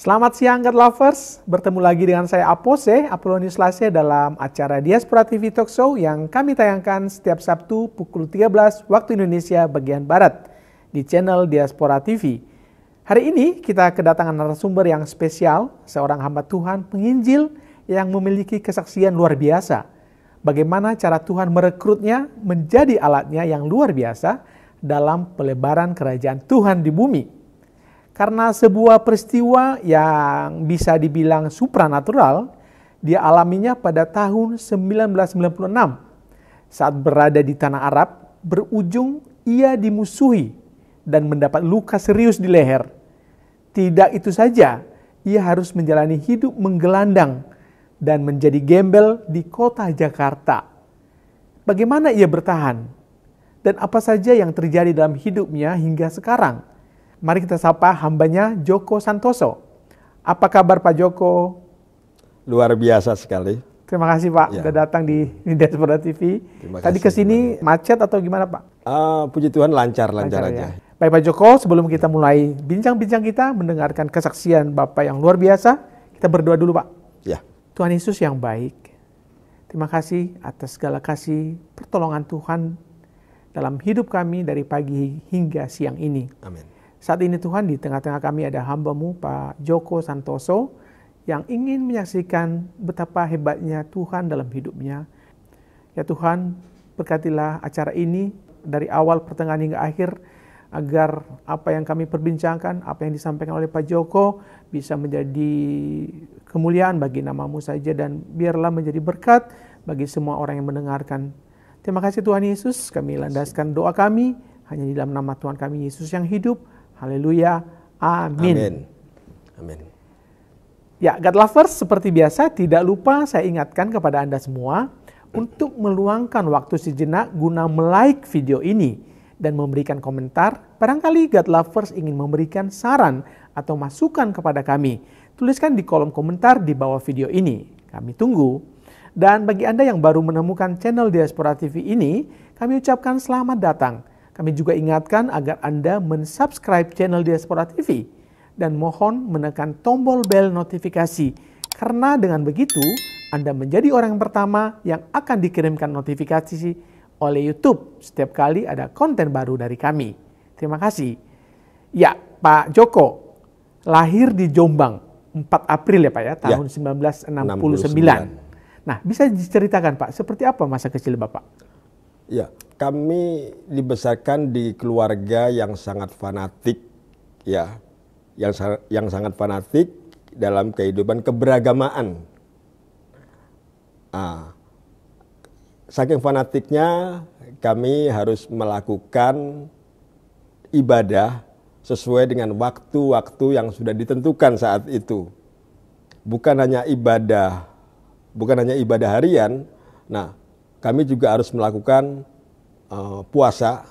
Selamat siang Cat Lovers, bertemu lagi dengan saya Apose, Apolonius Lase dalam acara Diaspora TV Talk Show yang kami tayangkan setiap Sabtu pukul 13 waktu Indonesia bagian Barat di channel Diaspora TV. Hari ini kita kedatangan narasumber yang spesial, seorang hamba Tuhan penginjil yang memiliki kesaksian luar biasa. Bagaimana cara Tuhan merekrutnya menjadi alatnya yang luar biasa dalam pelebaran kerajaan Tuhan di bumi. Karena sebuah peristiwa yang bisa dibilang supranatural, dialaminya pada tahun 1996 saat berada di tanah Arab, berujung ia dimusuhi dan mendapat luka serius di leher. Tidak itu saja, ia harus menjalani hidup menggelandang dan menjadi gembel di kota Jakarta. Bagaimana ia bertahan? Dan apa saja yang terjadi dalam hidupnya hingga sekarang? Mari kita sapa hambanya Joko Santoso. Apa kabar Pak Joko? Luar biasa sekali. Terima kasih Pak ya. datang di, di Diaspora TV. Terima Tadi ke sini macet atau gimana Pak? Uh, puji Tuhan lancar lancar, lancar aja. Ya. Baik Pak Joko, sebelum kita mulai bincang-bincang kita mendengarkan kesaksian Bapak yang luar biasa, kita berdoa dulu Pak. Ya. Tuhan Yesus yang baik, terima kasih atas segala kasih pertolongan Tuhan dalam hidup kami dari pagi hingga siang ini. Amin. Saat ini Tuhan di tengah-tengah kami ada hambamu Pak Joko Santoso yang ingin menyaksikan betapa hebatnya Tuhan dalam hidupnya. Ya Tuhan, berkatilah acara ini dari awal pertengahan hingga akhir agar apa yang kami perbincangkan, apa yang disampaikan oleh Pak Joko bisa menjadi kemuliaan bagi namamu saja dan biarlah menjadi berkat bagi semua orang yang mendengarkan. Terima kasih Tuhan Yesus, kami landaskan doa kami hanya di dalam nama Tuhan kami Yesus yang hidup, Haleluya. Amin. Amin. Amin. Ya, God lovers, seperti biasa tidak lupa saya ingatkan kepada Anda semua untuk meluangkan waktu sejenak guna melike video ini dan memberikan komentar. Barangkali God lovers ingin memberikan saran atau masukan kepada kami. Tuliskan di kolom komentar di bawah video ini. Kami tunggu. Dan bagi Anda yang baru menemukan channel Diaspora TV ini, kami ucapkan selamat datang. Kami juga ingatkan agar Anda mensubscribe channel Diaspora TV dan mohon menekan tombol bel notifikasi karena dengan begitu Anda menjadi orang pertama yang akan dikirimkan notifikasi oleh YouTube setiap kali ada konten baru dari kami. Terima kasih. Ya, Pak Joko, lahir di Jombang 4 April ya Pak ya, ya. tahun ya, 1969. 69. Nah, bisa diceritakan Pak, seperti apa masa kecil Bapak? Ya, kami dibesarkan di keluarga yang sangat fanatik ya yang yang sangat fanatik dalam kehidupan keberagamaan ah saking fanatiknya kami harus melakukan ibadah sesuai dengan waktu-waktu yang sudah ditentukan saat itu bukan hanya ibadah bukan hanya ibadah harian nah kami juga harus melakukan Eh, puasa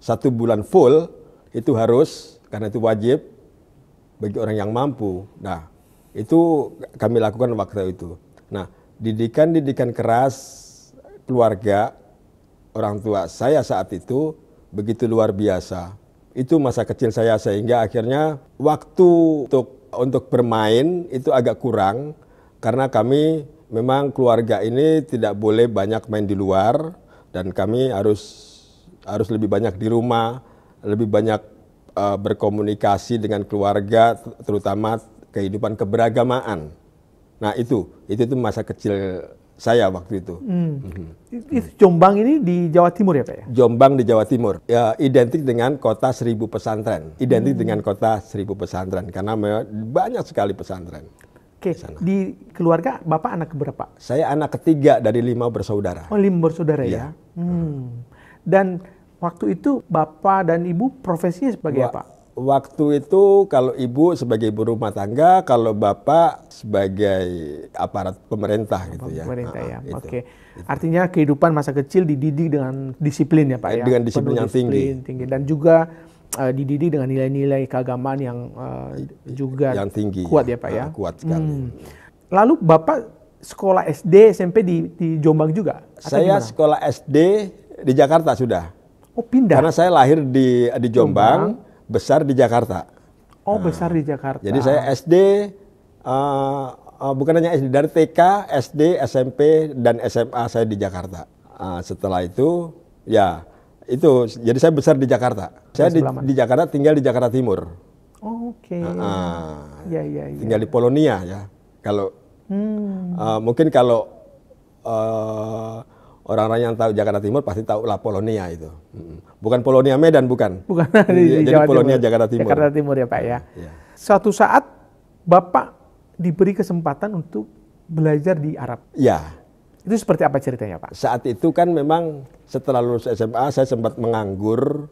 satu bulan full itu harus karena itu wajib bagi orang yang mampu. Nah, itu kami lakukan waktu itu. Nah, didikan-didikan keras keluarga orang tua saya saat itu begitu luar biasa. Itu masa kecil saya sehingga akhirnya waktu untuk untuk bermain itu agak kurang karena kami memang keluarga ini tidak boleh banyak main di luar dan kami harus harus lebih banyak di rumah, lebih banyak uh, berkomunikasi dengan keluarga, terutama kehidupan keberagamaan. Nah itu, itu itu masa kecil saya waktu itu. Hmm. Hmm. Itu Jombang ini di Jawa Timur ya pak ya? Jombang di Jawa Timur, ya, identik dengan kota seribu pesantren, identik hmm. dengan kota seribu pesantren karena banyak sekali pesantren. Oke, okay. di keluarga Bapak anak berapa? Saya anak ketiga dari lima bersaudara. Oh, lima bersaudara ya? ya? Hmm. Dan waktu itu Bapak dan Ibu profesinya sebagai Wa apa? Waktu itu kalau Ibu sebagai ibu rumah tangga, kalau Bapak sebagai aparat pemerintah gitu ya. Pemerintah ya, oke. Okay. Gitu. Gitu. Artinya kehidupan masa kecil dididik dengan disiplin ya Pak eh, ya? Dengan disiplin Penuh yang disiplin, tinggi. tinggi. Dan juga uh, dididik dengan nilai-nilai keagamaan yang uh, juga yang tinggi kuat ya, Pak ya. Ah, kuat sekali. Hmm. Lalu Bapak sekolah SD SMP di di Jombang juga? Saya gimana? sekolah SD di Jakarta sudah. Oh, pindah. Karena saya lahir di di Jombang, Jombang. besar di Jakarta. Oh, nah, besar di Jakarta. Jadi saya SD uh, eh, uh, bukan hanya SD dari TK, SD, SMP dan SMA saya di Jakarta. Uh, setelah itu ya itu, jadi saya besar di Jakarta. Saya di, di Jakarta tinggal di Jakarta Timur. Oh, Oke. Okay. Uh, ya, ya, ya. Tinggal di Polonia ya. Kalau hmm. uh, mungkin kalau orang eh, orang-orang yang tahu Jakarta Timur pasti tahu lah Polonia itu. Hmm. Bukan Polonia Medan bukan. Bukan di, di Jadi Jawa Polonia Timur. Jakarta Timur. Jakarta Timur ya Pak ya. ya. Suatu saat Bapak diberi kesempatan untuk belajar di Arab. Ya. Itu seperti apa ceritanya Pak? Saat itu kan memang setelah lulus SMA saya sempat menganggur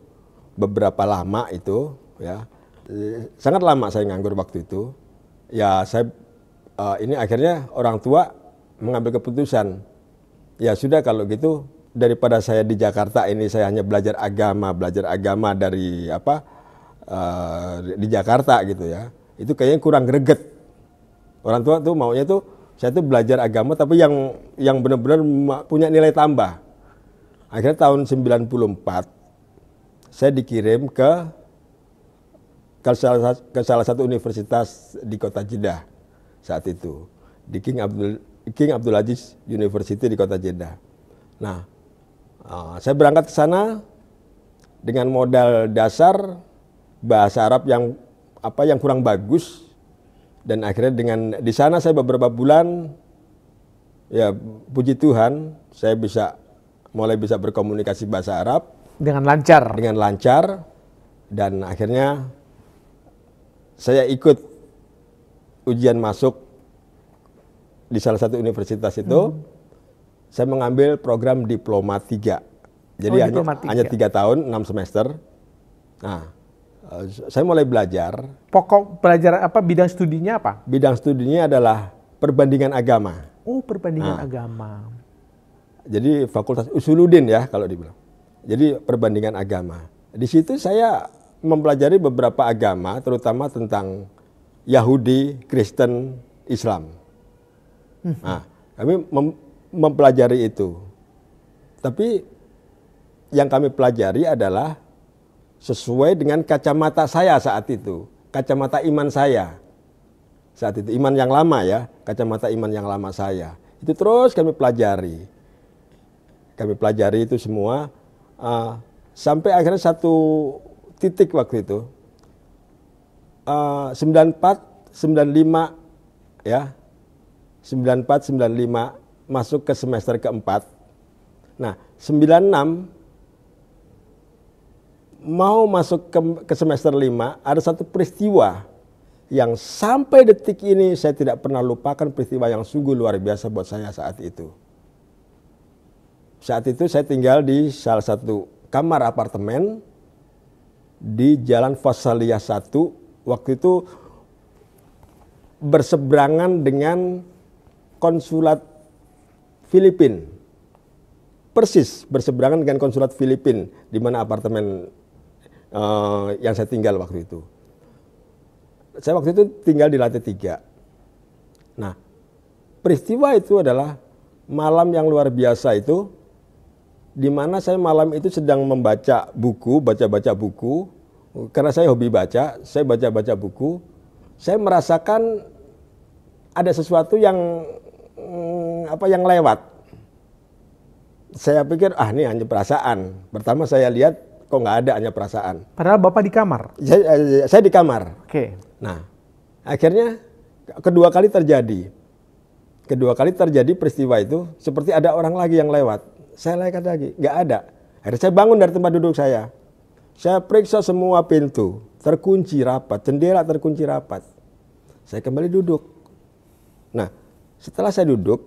beberapa lama itu ya. Sangat lama saya nganggur waktu itu. Ya saya uh, ini akhirnya orang tua mengambil keputusan. Ya sudah kalau gitu daripada saya di Jakarta ini saya hanya belajar agama, belajar agama dari apa uh, di Jakarta gitu ya. Itu kayaknya kurang greget. Orang tua tuh maunya tuh saya tuh belajar agama tapi yang yang benar-benar punya nilai tambah. Akhirnya tahun 94 saya dikirim ke ke salah, ke salah satu universitas di kota Jeddah saat itu di King Abdul King Abdul Aziz University di kota Jeddah. Nah, eh, saya berangkat ke sana dengan modal dasar bahasa Arab yang apa yang kurang bagus dan akhirnya dengan di sana saya beberapa bulan ya puji Tuhan saya bisa mulai bisa berkomunikasi bahasa Arab dengan lancar dengan lancar dan akhirnya saya ikut ujian masuk di salah satu universitas itu -hmm. saya mengambil program diploma tiga, jadi oh, hanya diploma 3. hanya tiga tahun enam semester nah Eh, saya mulai belajar. Pokok belajar apa bidang studinya apa? Bidang studinya adalah perbandingan agama. Oh, perbandingan nah. agama. Jadi Fakultas Usuludin ya kalau dibilang. Jadi perbandingan agama. Di situ saya mempelajari beberapa agama terutama tentang Yahudi, Kristen, Islam. Hmm. Nah, kami mem mempelajari itu. Tapi yang kami pelajari adalah sesuai dengan kacamata saya saat itu, kacamata iman saya. Saat itu iman yang lama ya, kacamata iman yang lama saya. Itu terus kami pelajari. Kami pelajari itu semua uh, sampai akhirnya satu titik waktu itu uh, 94 95 ya. 94 95 masuk ke semester keempat. Nah, 96 mau masuk ke, ke semester lima ada satu peristiwa yang sampai detik ini saya tidak pernah lupakan peristiwa yang sungguh luar biasa buat saya saat itu. Saat itu saya tinggal di salah satu kamar apartemen di Jalan Fasalia 1. Waktu itu berseberangan dengan konsulat Filipina. Persis berseberangan dengan konsulat Filipina di mana apartemen uh, yang saya tinggal waktu itu. Saya waktu itu tinggal di lantai tiga. Nah, peristiwa itu adalah malam yang luar biasa itu, di mana saya malam itu sedang membaca buku, baca-baca buku, karena saya hobi baca, saya baca-baca buku, saya merasakan ada sesuatu yang mm, apa yang lewat. Saya pikir ah ini hanya perasaan. Pertama saya lihat kok nggak ada hanya perasaan. Padahal bapak di kamar. Saya, eh, saya di kamar. Oke. Okay. Nah, akhirnya kedua kali terjadi. Kedua kali terjadi peristiwa itu seperti ada orang lagi yang lewat. Saya lewat lagi, nggak ada. Akhirnya saya bangun dari tempat duduk saya. Saya periksa semua pintu, terkunci rapat, jendela terkunci rapat. Saya kembali duduk. Nah, setelah saya duduk,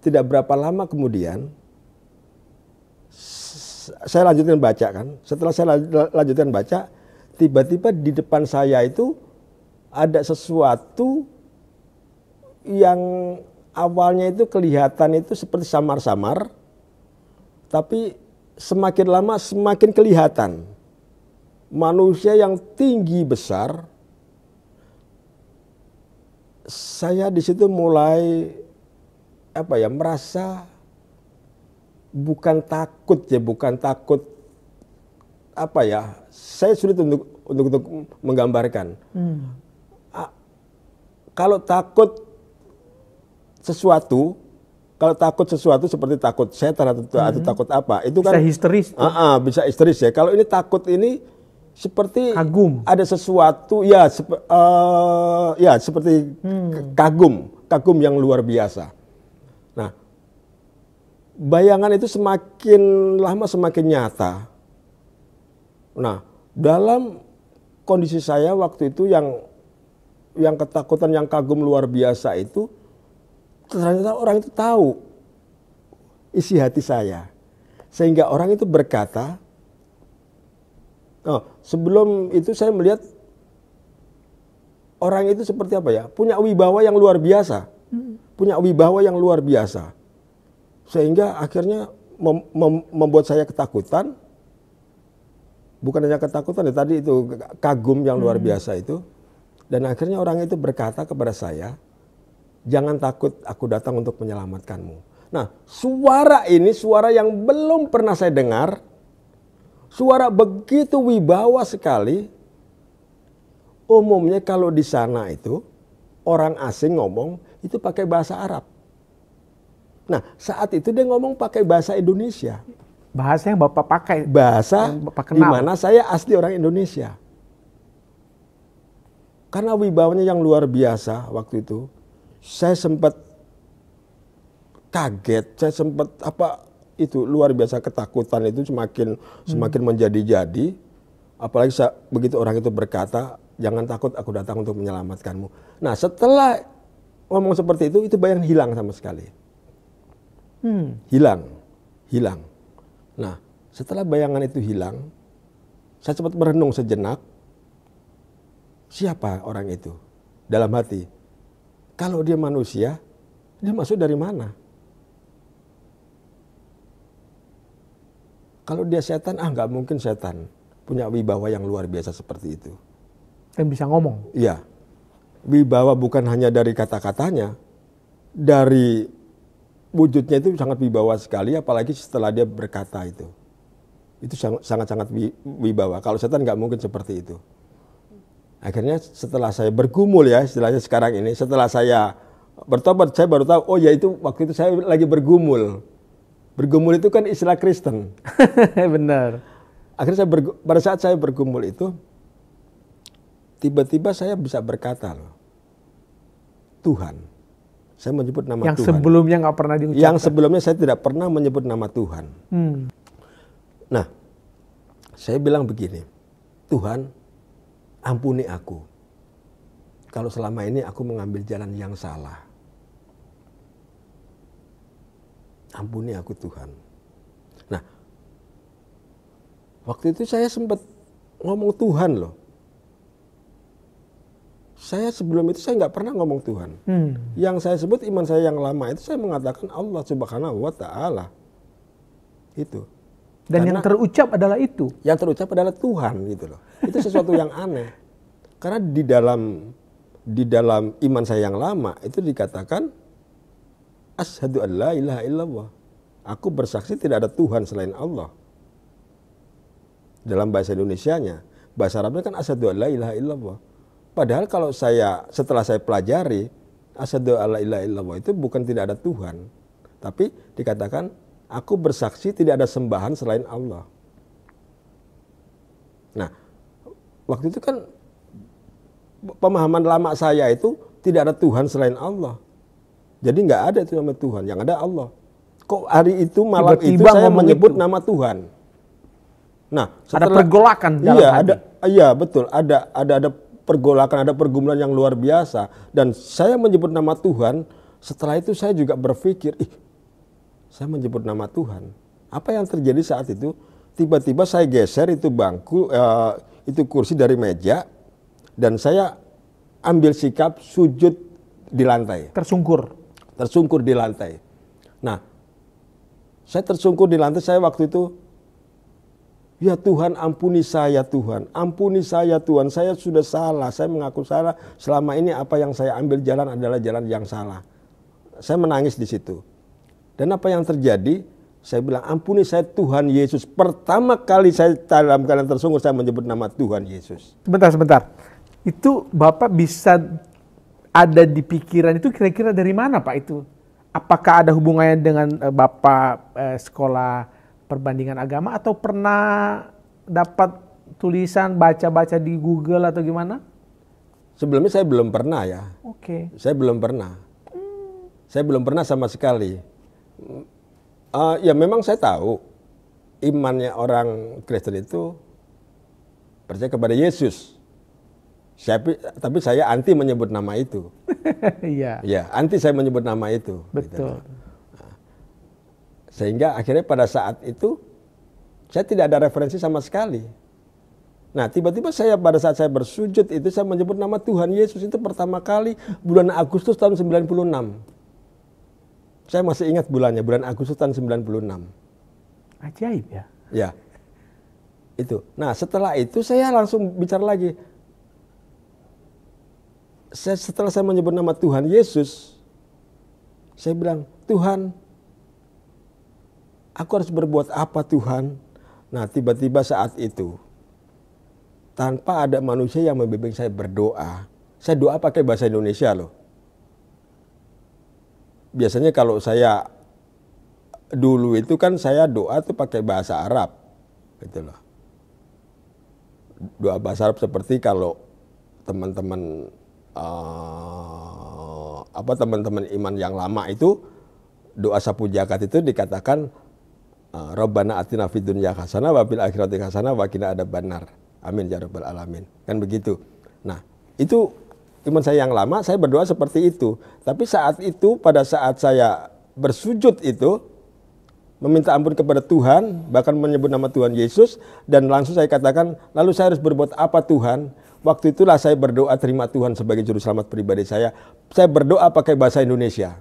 tidak berapa lama kemudian saya lanjutkan baca kan. Setelah saya lanjutkan baca, tiba-tiba di depan saya itu ada sesuatu yang awalnya itu kelihatan itu seperti samar-samar, tapi semakin lama semakin kelihatan. Manusia yang tinggi besar, saya di situ mulai apa ya merasa bukan takut ya, bukan takut apa ya? Saya sulit untuk untuk, untuk menggambarkan. Hmm. A, kalau takut sesuatu, kalau takut sesuatu seperti takut setan atau, hmm. atau takut apa, itu bisa kan bisa histeris. Uh, uh, bisa histeris ya. Kalau ini takut ini seperti kagum. Ada sesuatu ya, sep, uh, eh, ya seperti hmm. kagum, kagum yang luar biasa bayangan itu semakin lama semakin nyata. Nah, dalam kondisi saya waktu itu yang yang ketakutan yang kagum luar biasa itu ternyata orang itu tahu isi hati saya. Sehingga orang itu berkata, oh, sebelum itu saya melihat orang itu seperti apa ya? Punya wibawa yang luar biasa. Hmm. Punya wibawa yang luar biasa sehingga akhirnya mem mem membuat saya ketakutan. Bukan hanya ketakutan ya tadi itu kagum yang luar hmm. biasa itu. Dan akhirnya orang itu berkata kepada saya, "Jangan takut, aku datang untuk menyelamatkanmu." Nah, suara ini suara yang belum pernah saya dengar. Suara begitu wibawa sekali. Umumnya kalau di sana itu orang asing ngomong itu pakai bahasa Arab. Nah, saat itu dia ngomong pakai bahasa Indonesia. Bahasa yang Bapak pakai. Bahasa Bapak dimana saya asli orang Indonesia. Karena wibawanya yang luar biasa waktu itu, saya sempat kaget, saya sempat apa itu luar biasa ketakutan itu semakin hmm. semakin menjadi-jadi. Apalagi saya, begitu orang itu berkata, jangan takut aku datang untuk menyelamatkanmu. Nah setelah ngomong seperti itu, itu bayang hilang sama sekali. Hmm. Hilang, hilang. Nah, setelah bayangan itu hilang, saya sempat merenung sejenak. Siapa orang itu? Dalam hati. Kalau dia manusia, dia masuk dari mana? Kalau dia setan, ah nggak mungkin setan. Punya wibawa yang luar biasa seperti itu. Dan bisa ngomong? Iya. Wibawa bukan hanya dari kata-katanya, dari wujudnya itu sangat wibawa sekali, apalagi setelah dia berkata itu. Itu sangat-sangat wibawa. Kalau setan nggak mungkin seperti itu. Akhirnya setelah saya bergumul ya, istilahnya sekarang ini, setelah saya bertobat, saya baru tahu, oh ya itu waktu itu saya lagi bergumul. Bergumul itu kan istilah Kristen. Benar. Akhirnya saya pada saat saya bergumul itu, tiba-tiba saya bisa berkata loh, Tuhan, saya menyebut nama yang Tuhan. Yang sebelumnya nggak pernah diucapkan. Yang sebelumnya saya tidak pernah menyebut nama Tuhan. Hmm. Nah, saya bilang begini, Tuhan, ampuni aku. Kalau selama ini aku mengambil jalan yang salah. Ampuni aku Tuhan. Nah, waktu itu saya sempat ngomong Tuhan loh saya sebelum itu saya nggak pernah ngomong Tuhan. Hmm. Yang saya sebut iman saya yang lama itu saya mengatakan Allah subhanahu wa ta'ala. Itu. Dan Karena yang terucap adalah itu. Yang terucap adalah Tuhan gitu loh. Itu sesuatu yang aneh. Karena di dalam di dalam iman saya yang lama itu dikatakan asyhadu an ilaha illallah. Aku bersaksi tidak ada Tuhan selain Allah. Dalam bahasa Indonesianya, bahasa Arabnya kan asyhadu an ilaha illallah Padahal kalau saya setelah saya pelajari asadu ala ilaha illallah itu bukan tidak ada Tuhan, tapi dikatakan aku bersaksi tidak ada sembahan selain Allah. Nah, waktu itu kan pemahaman lama saya itu tidak ada Tuhan selain Allah. Jadi nggak ada itu nama Tuhan, yang ada Allah. Kok hari itu malam Tiba-tiba itu saya menyebut itu. nama Tuhan. Nah, setelah, ada pergolakan dalam iya, hati. Ada, iya betul, ada ada ada pergolakan, ada pergumulan yang luar biasa. Dan saya menyebut nama Tuhan, setelah itu saya juga berpikir, ih, saya menyebut nama Tuhan. Apa yang terjadi saat itu? Tiba-tiba saya geser itu bangku, eh, itu kursi dari meja, dan saya ambil sikap sujud di lantai. Tersungkur. Tersungkur di lantai. Nah, saya tersungkur di lantai. Saya waktu itu Ya Tuhan ampuni saya Tuhan, ampuni saya Tuhan, saya sudah salah, saya mengaku salah, selama ini apa yang saya ambil jalan adalah jalan yang salah. Saya menangis di situ. Dan apa yang terjadi? Saya bilang, ampuni saya Tuhan Yesus. Pertama kali saya dalam keadaan tersungguh, saya menyebut nama Tuhan Yesus. Sebentar, sebentar. Itu Bapak bisa ada di pikiran itu kira-kira dari mana Pak itu? Apakah ada hubungannya dengan eh, Bapak eh, sekolah perbandingan agama atau pernah dapat tulisan baca-baca di Google atau gimana? Sebelumnya saya belum pernah ya. Oke. Okay. Saya belum pernah. Hmm. Saya belum pernah sama sekali. Uh, ya memang saya tahu imannya orang Kristen itu percaya kepada Yesus. Saya, tapi saya anti menyebut nama itu. Iya. ya, anti saya menyebut nama itu. Gitu. Betul. Gitu. Sehingga akhirnya pada saat itu saya tidak ada referensi sama sekali. Nah, tiba-tiba saya pada saat saya bersujud itu saya menyebut nama Tuhan Yesus itu pertama kali bulan Agustus tahun 96. Saya masih ingat bulannya, bulan Agustus tahun 96. Ajaib ya. Ya. Itu. Nah, setelah itu saya langsung bicara lagi. Saya, setelah saya menyebut nama Tuhan Yesus, saya bilang, "Tuhan, aku harus berbuat apa Tuhan? Nah, tiba-tiba saat itu, tanpa ada manusia yang membimbing saya berdoa, saya doa pakai bahasa Indonesia loh. Biasanya kalau saya dulu itu kan saya doa tuh pakai bahasa Arab, gitu loh. Doa bahasa Arab seperti kalau teman-teman uh, apa teman-teman iman yang lama itu doa sapu jakat itu dikatakan Ah, Rabbana atina fid dunya hasanah wa fil akhirati hasanah wa qina adzabannar. Amin ya rabbal alamin. Kan begitu. Nah, itu iman saya yang lama saya berdoa seperti itu. Tapi saat itu pada saat saya bersujud itu meminta ampun kepada Tuhan, bahkan menyebut nama Tuhan Yesus dan langsung saya katakan, lalu saya harus berbuat apa Tuhan? Waktu itulah saya berdoa terima Tuhan sebagai juru selamat pribadi saya. Saya berdoa pakai bahasa Indonesia.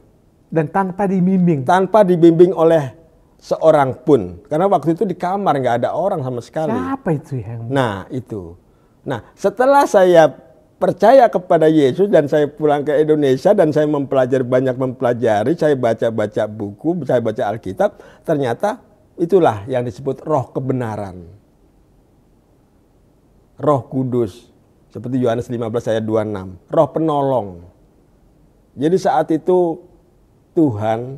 Dan tanpa dibimbing. Tanpa dibimbing oleh seorang pun. Karena waktu itu di kamar nggak ada orang sama sekali. Siapa itu yang? Nah itu. Nah setelah saya percaya kepada Yesus dan saya pulang ke Indonesia dan saya mempelajari banyak mempelajari, saya baca-baca buku, saya baca Alkitab, ternyata itulah yang disebut roh kebenaran. Roh kudus. Seperti Yohanes 15 ayat 26, roh penolong. Jadi saat itu Tuhan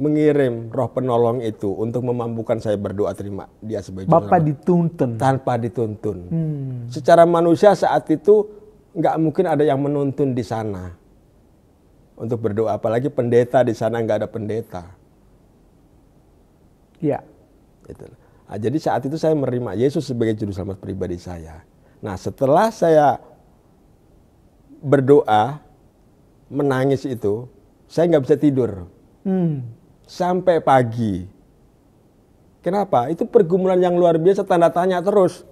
mengirim roh penolong itu untuk memampukan saya berdoa terima dia sebagai Bapak dituntun tanpa dituntun. Hmm. Secara manusia saat itu nggak mungkin ada yang menuntun di sana untuk berdoa apalagi pendeta di sana nggak ada pendeta. Ya. itu Nah, jadi saat itu saya menerima Yesus sebagai juru selamat pribadi saya. Nah setelah saya berdoa menangis itu saya nggak bisa tidur. Hmm sampai pagi. Kenapa? Itu pergumulan yang luar biasa, tanda tanya terus.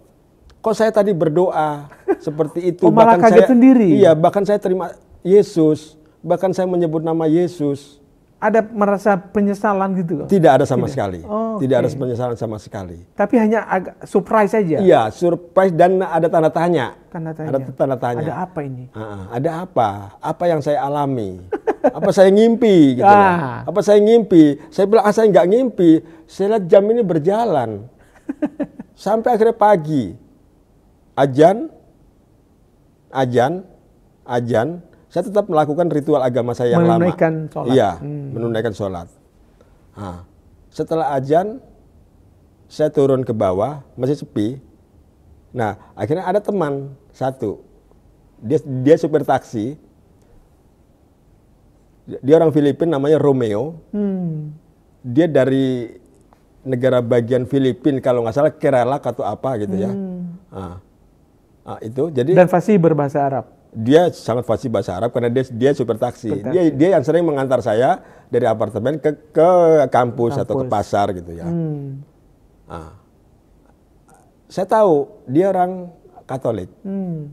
Kok saya tadi berdoa seperti itu? Oh, bahkan saya sendiri. Iya, bahkan saya terima Yesus, bahkan saya menyebut nama Yesus ada merasa penyesalan gitu? Tidak ada sama Tidak. sekali. Oh, Tidak okay. ada penyesalan sama sekali. Tapi hanya agak surprise saja. Iya, surprise dan ada tanda tanya. Tanda tanya. Ada tanda tanya. Ada apa ini? Uh, ada apa? Apa yang saya alami? apa saya ngimpi gitu? Ah. Apa saya ngimpi? Saya bilang ah saya nggak ngimpi. Saya lihat jam ini berjalan sampai akhirnya pagi. Ajan, ajan, ajan, saya tetap melakukan ritual agama saya yang menunaikan lama. Sholat. Iya, hmm. menunaikan sholat. Nah, setelah ajan, saya turun ke bawah, masih sepi. Nah, akhirnya ada teman satu, dia dia supir taksi. Dia orang Filipina namanya Romeo. Hmm. Dia dari negara bagian Filipina kalau nggak salah Kerala atau apa gitu ya. Nah, nah, itu jadi dan pasti berbahasa Arab dia sangat fasih bahasa Arab karena dia dia supir taksi. Dia dia yang sering mengantar saya dari apartemen ke ke kampus, kampus. atau ke pasar gitu ya. Hmm. Nah, saya tahu dia orang Katolik. Hmm.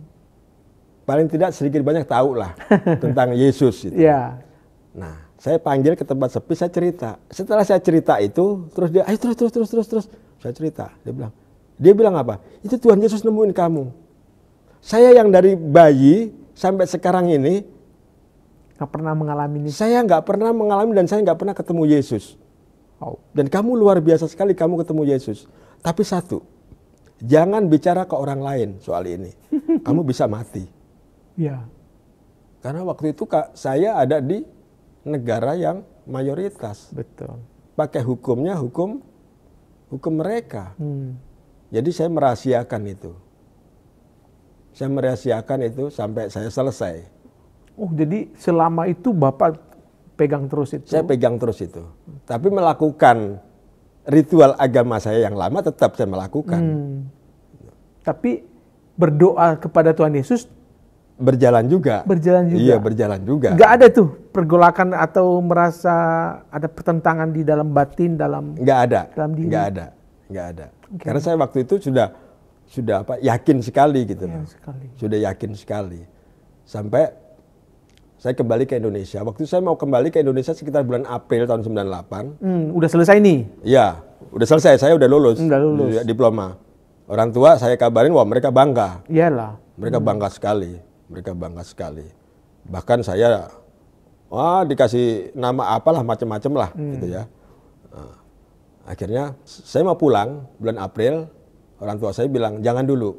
Paling tidak sedikit banyak tahu lah tentang Yesus gitu. Yeah. Nah, saya panggil ke tempat sepi, saya cerita. Setelah saya cerita itu, terus dia, ayo terus terus terus terus terus, saya cerita. Dia bilang, dia bilang apa? Itu Tuhan Yesus nemuin kamu. Saya yang dari bayi sampai sekarang ini nggak pernah mengalami ini. Saya nggak pernah mengalami dan saya nggak pernah ketemu Yesus. Oh. Dan kamu luar biasa sekali kamu ketemu Yesus. Tapi satu, jangan bicara ke orang lain soal ini. Kamu bisa mati. Ya. Karena waktu itu kak, saya ada di negara yang mayoritas. Betul. Pakai hukumnya hukum hukum mereka. Hmm. Jadi saya merahasiakan itu saya merahasiakan itu sampai saya selesai. Oh, jadi selama itu Bapak pegang terus itu? Saya pegang terus itu. Tapi melakukan ritual agama saya yang lama tetap saya melakukan. Hmm. Tapi berdoa kepada Tuhan Yesus berjalan juga. Berjalan juga. Iya, berjalan juga. Enggak ada tuh pergolakan atau merasa ada pertentangan di dalam batin dalam. Enggak ada. Dalam Gak ada, Enggak ada. Okay. Karena saya waktu itu sudah sudah apa yakin sekali gitu ya, Sekali. Sudah yakin sekali. Sampai saya kembali ke Indonesia. Waktu saya mau kembali ke Indonesia sekitar bulan April tahun 98. Hmm, udah selesai nih? ya udah selesai. Saya udah lulus. Udah lulus. Diploma. Orang tua saya kabarin, wah mereka bangga. Iyalah. Mereka hmm. bangga sekali. Mereka bangga sekali. Bahkan saya, wah dikasih nama apalah macam-macam lah hmm. gitu ya. Nah, akhirnya saya mau pulang bulan April orang tua saya bilang jangan dulu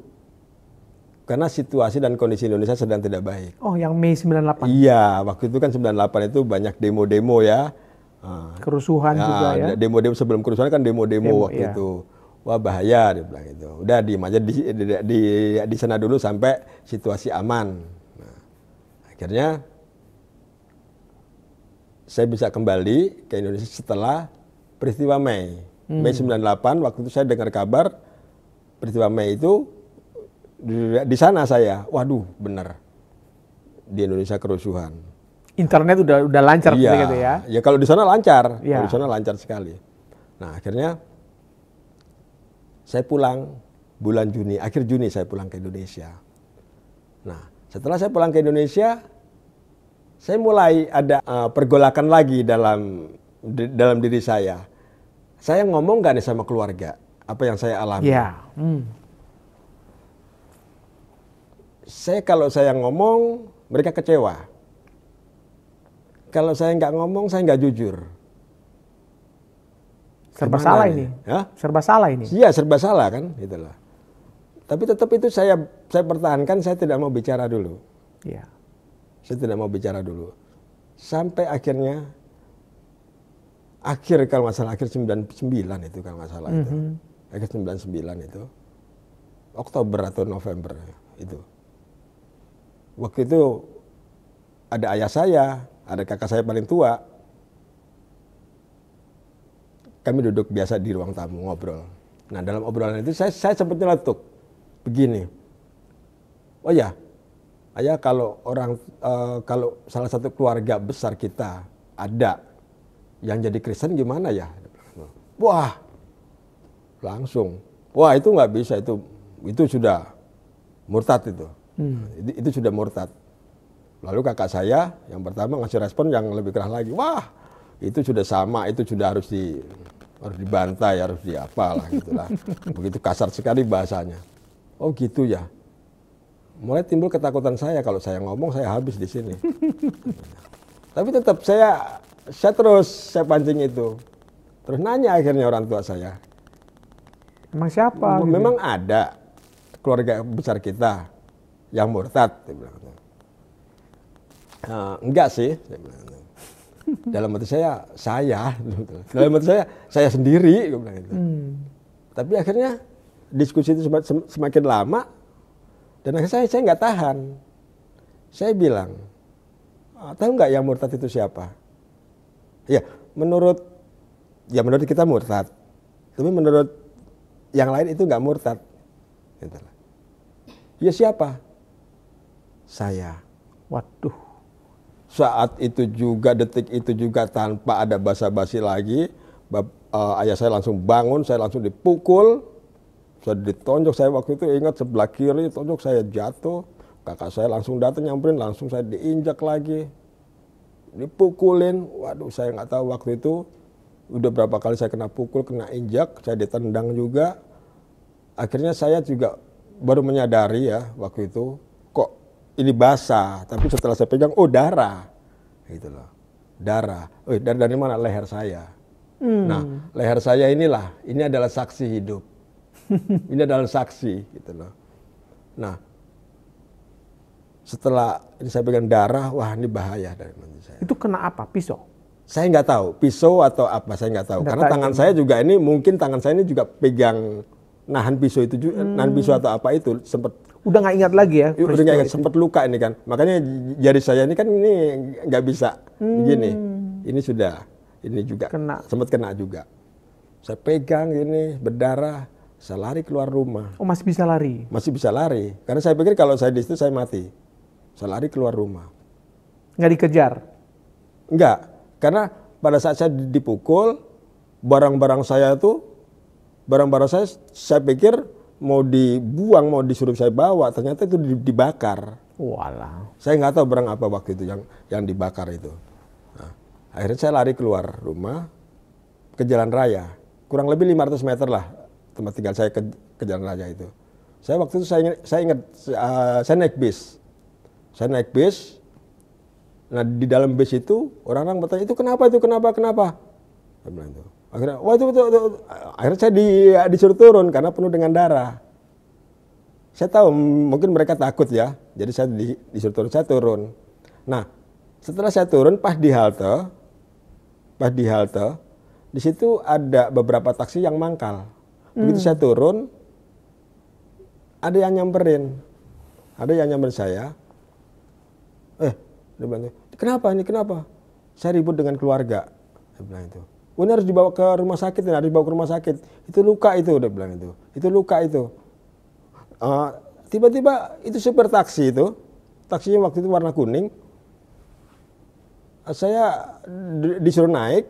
karena situasi dan kondisi Indonesia sedang tidak baik. Oh, yang Mei 98. Iya, waktu itu kan 98 itu banyak demo-demo ya. Ah. Kerusuhan nah, juga ya. Demo-demo sebelum kerusuhan kan demo-demo waktu iya. itu. Wah, bahaya dia bilang itu. Udah diem aja di di, di di sana dulu sampai situasi aman. Nah, akhirnya saya bisa kembali ke Indonesia setelah peristiwa Mei. Hmm. Mei 98 waktu itu saya dengar kabar peristiwa Mei itu di, sana saya, waduh bener di Indonesia kerusuhan. Internet udah udah lancar iya, gitu ya? Ya kalau di sana lancar, iya. di sana lancar sekali. Nah akhirnya saya pulang bulan Juni, akhir Juni saya pulang ke Indonesia. Nah setelah saya pulang ke Indonesia, saya mulai ada uh, pergolakan lagi dalam di, dalam diri saya. Saya ngomong gak nih sama keluarga? apa yang saya alami. Yeah. Hmm. Saya kalau saya ngomong mereka kecewa. Kalau saya nggak ngomong saya nggak jujur. Serba Gimana salah ini. Hah? Serba salah ini. Iya serba salah kan itulah Tapi tetap itu saya saya pertahankan saya tidak mau bicara dulu. Iya. Saya tidak mau bicara dulu. Sampai akhirnya akhir kalau masalah akhir 99 itu kalau masalah mm -hmm. itu mm-hmm. Eka 99 itu Oktober atau November itu. Waktu itu ada ayah saya, ada kakak saya paling tua. Kami duduk biasa di ruang tamu ngobrol. Nah dalam obrolan itu saya, saya sempat nyeletuk begini. Oh ya, ayah kalau orang uh, kalau salah satu keluarga besar kita ada yang jadi Kristen gimana ya? Wah, langsung. Wah itu nggak bisa itu itu sudah murtad itu. Hmm. Itu, itu sudah murtad. Lalu kakak saya yang pertama ngasih respon yang lebih keras lagi. Wah itu sudah sama itu sudah harus di harus dibantai harus gitu lah gitulah. Begitu kasar sekali bahasanya. Oh gitu ya. Mulai timbul ketakutan saya kalau saya ngomong saya habis di sini. Tapi tetap saya saya terus saya pancing itu. Terus nanya akhirnya orang tua saya, Emang siapa? Gitu ya? Memang gitu? ada keluarga besar kita yang murtad. Dia Nah, enggak sih. Gitu. Dalam hati saya, saya. Dalam hati saya, saya sendiri. Hmm. Tapi akhirnya diskusi itu semakin lama. Dan akhirnya saya, saya nggak tahan. Saya bilang, ah, tahu enggak yang murtad itu siapa? Ya, menurut ya menurut kita murtad. Tapi menurut yang lain itu nggak murtad. Gitu ya siapa? Saya. Waduh. Saat itu juga, detik itu juga tanpa ada basa-basi lagi, bap, uh, eh, ayah saya langsung bangun, saya langsung dipukul, saya ditonjok, saya waktu itu ingat sebelah kiri, tonjok saya jatuh, kakak saya langsung datang nyamperin, langsung saya diinjak lagi, dipukulin, waduh saya nggak tahu waktu itu udah berapa kali saya kena pukul, kena injak, saya ditendang juga. Akhirnya saya juga baru menyadari ya waktu itu kok ini basah, tapi setelah saya pegang oh darah. Gitu loh. Darah. Oh, dari dari mana leher saya? Hmm. Nah, leher saya inilah, ini adalah saksi hidup. ini adalah saksi gitu loh. Nah, setelah ini saya pegang darah, wah ini bahaya dari saya. Itu kena apa? Pisau? Saya nggak tahu pisau atau apa saya nggak tahu Data karena tangan ini. saya juga ini mungkin tangan saya ini juga pegang nahan pisau itu juga hmm. nahan pisau atau apa itu sempat udah nggak ingat lagi ya udah nggak ingat sempat luka ini kan makanya jari saya ini kan ini nggak bisa hmm. begini ini sudah ini juga kena sempat kena juga saya pegang ini berdarah saya lari keluar rumah oh masih bisa lari masih bisa lari karena saya pikir kalau saya di situ saya mati saya lari keluar rumah nggak dikejar nggak karena pada saat saya dipukul, barang-barang saya itu, barang-barang saya, saya pikir mau dibuang, mau disuruh saya bawa, ternyata itu dibakar. Walah. Saya nggak tahu barang apa waktu itu yang yang dibakar itu. Nah, akhirnya saya lari keluar rumah ke jalan raya, kurang lebih 500 meter lah tempat tinggal saya ke, ke jalan raya itu. Saya waktu itu saya, saya ingat, uh, saya naik bis, saya naik bis, Nah di dalam base itu orang-orang bertanya itu kenapa itu kenapa kenapa? Akhirnya wah itu, itu, itu. akhirnya saya di, disuruh turun karena penuh dengan darah. Saya tahu mungkin mereka takut ya, jadi saya di, disuruh turun saya turun. Nah setelah saya turun pas di halte, pas di halte, di situ ada beberapa taksi yang mangkal. Begitu hmm. saya turun, ada yang nyamperin, ada yang nyamperin saya dia bilang, kenapa ini kenapa? Saya ribut dengan keluarga. Dia bilang itu. Oh, ini harus dibawa ke rumah sakit, ini harus dibawa ke rumah sakit. Itu luka itu, dia bilang itu. Itu luka itu. tiba ah, tiba-tiba itu super taksi itu, taksinya waktu itu warna kuning. saya disuruh naik,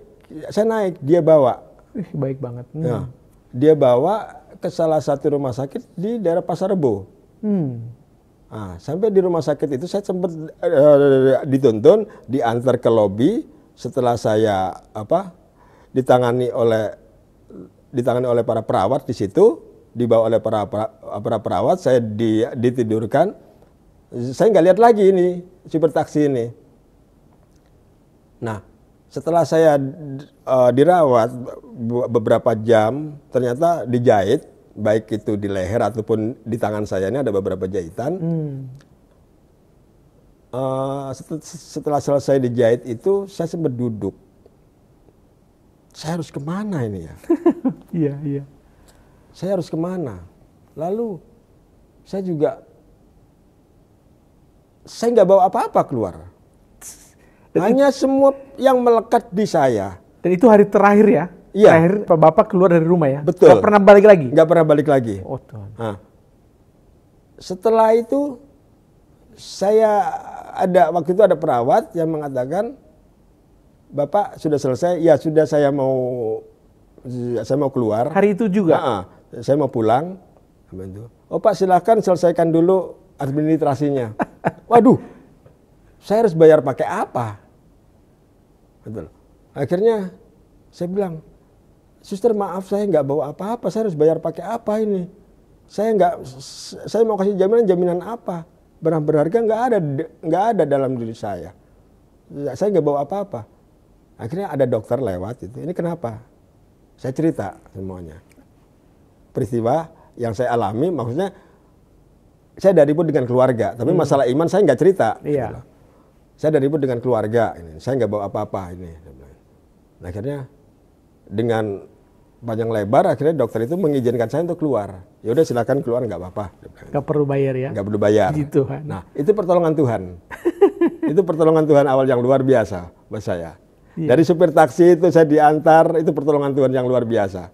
saya naik, dia bawa. Ih, baik banget. Hmm. Nah, dia bawa ke salah satu rumah sakit di daerah Pasar Rebo. Hmm nah sampai di rumah sakit itu saya sempat uh, eh, dituntun, diantar ke lobi. Setelah saya apa ditangani oleh ditangani oleh para perawat di situ, dibawa oleh para para, para perawat, saya di, ditidurkan. Saya nggak lihat lagi ini supir taksi ini. Nah, setelah saya uh, dirawat beberapa jam, ternyata dijahit baik itu di leher ataupun di tangan saya ini ada beberapa jahitan. Hmm. Uh, setelah selesai dijahit itu saya sempat duduk. Saya harus kemana ini ya? Iya iya. Saya harus kemana? Lalu saya juga saya nggak bawa apa-apa keluar. Dan Hanya semua yang melekat di saya. Dan itu hari terakhir ya? Iya. Terakhir Bapak keluar dari rumah ya? Betul. Gak pernah balik lagi? Gak pernah balik lagi. Oh Tuhan. Nah. Setelah itu saya ada waktu itu ada perawat yang mengatakan Bapak sudah selesai, ya sudah saya mau saya mau keluar. Hari itu juga. Nah, saya mau pulang. Oh Pak silahkan selesaikan dulu administrasinya. Waduh, saya harus bayar pakai apa? Betul. Akhirnya saya bilang, Suster maaf saya nggak bawa apa-apa, saya harus bayar pakai apa ini? Saya nggak, saya mau kasih jaminan jaminan apa? Barang berharga nggak ada nggak ada dalam diri saya. Ya, saya nggak bawa apa-apa. Akhirnya ada dokter lewat itu. Ini kenapa? Saya cerita semuanya. Peristiwa yang saya alami, maksudnya saya dari pun dengan keluarga, tapi hmm. masalah iman saya nggak cerita. Iya. Gitu saya dari pun dengan keluarga ini saya nggak bawa apa-apa ini nah, akhirnya dengan panjang lebar akhirnya dokter itu mengizinkan saya untuk keluar ya udah silakan keluar nggak apa-apa nggak perlu bayar ya nggak perlu bayar gitu Tuhan. nah itu pertolongan Tuhan itu pertolongan Tuhan awal yang luar biasa buat saya iya. dari supir taksi itu saya diantar itu pertolongan Tuhan yang luar biasa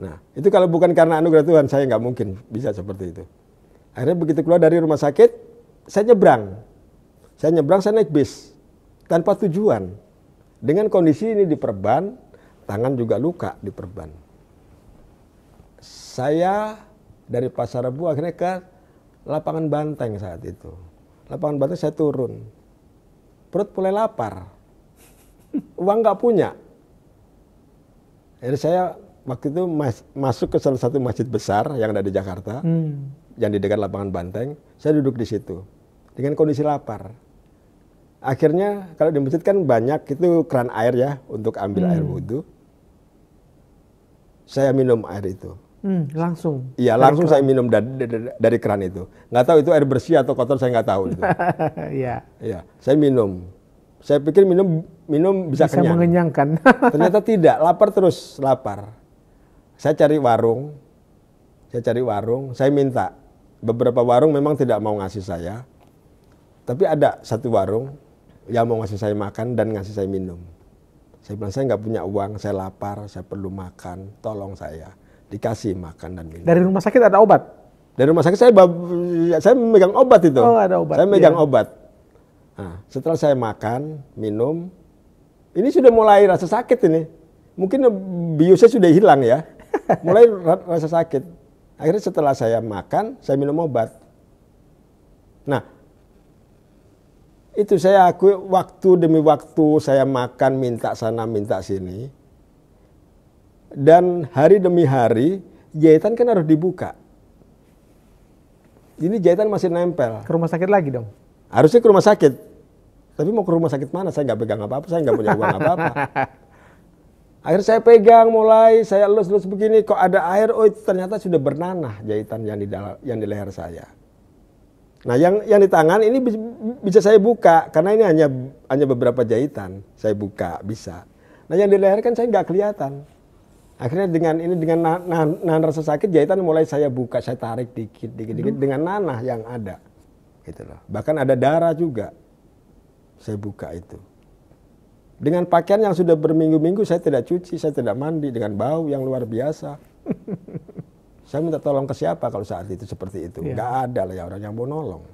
nah itu kalau bukan karena anugerah Tuhan saya nggak mungkin bisa seperti itu akhirnya begitu keluar dari rumah sakit saya nyebrang saya nyebrang saya naik bis tanpa tujuan dengan kondisi ini diperban tangan juga luka di perban. Saya dari pasar Rebu akhirnya ke lapangan Banteng saat itu. Lapangan Banteng saya turun. Perut mulai lapar. Uang nggak punya. Jadi saya waktu itu mas masuk ke salah satu masjid besar yang ada di Jakarta, hmm. yang di dekat lapangan Banteng. Saya duduk di situ dengan kondisi lapar. Akhirnya kalau di masjid kan banyak itu keran air ya untuk ambil hmm. air wudhu saya minum air itu. Hmm, langsung. Iya, langsung saya minum dari, dari, dari keran itu. Nggak tahu itu air bersih atau kotor, saya nggak tahu. Iya. Iya, saya minum. Saya pikir minum minum bisa, bisa kenyang. mengenyangkan. Ternyata tidak, lapar terus lapar. Saya cari warung, saya cari warung, saya minta. Beberapa warung memang tidak mau ngasih saya, tapi ada satu warung yang mau ngasih saya makan dan ngasih saya minum. Saya bilang saya nggak punya uang, saya lapar, saya perlu makan, tolong saya dikasih makan dan minum. Dari rumah sakit ada obat? Dari rumah sakit saya saya megang obat itu. Oh ada obat. Saya megang iya. obat. Nah, setelah saya makan, minum, ini sudah mulai rasa sakit ini. Mungkin biusnya sudah hilang ya. Mulai rasa sakit. Akhirnya setelah saya makan, saya minum obat. Nah, itu saya akui waktu demi waktu saya makan minta sana minta sini dan hari demi hari jahitan kan harus dibuka ini jahitan masih nempel ke rumah sakit lagi dong harusnya ke rumah sakit tapi mau ke rumah sakit mana saya nggak pegang apa apa saya nggak punya uang apa apa akhirnya saya pegang mulai saya lus lus begini kok ada air oh itu ternyata sudah bernanah jahitan yang di yang di leher saya Nah, yang yang di tangan ini bisa saya buka karena ini hanya hanya beberapa jahitan saya buka bisa. Nah, yang di leher kan saya nggak kelihatan. Akhirnya dengan ini dengan nan nan rasa sakit jahitan mulai saya buka, saya tarik dikit dikit dikit dengan nanah yang ada. Gitu loh. Bahkan ada darah juga. Saya buka itu. Dengan pakaian yang sudah berminggu-minggu saya tidak cuci, saya tidak mandi dengan bau yang luar biasa. Saya minta tolong ke siapa kalau saat itu seperti itu? Yeah. ada lah ya orang yang mau nolong.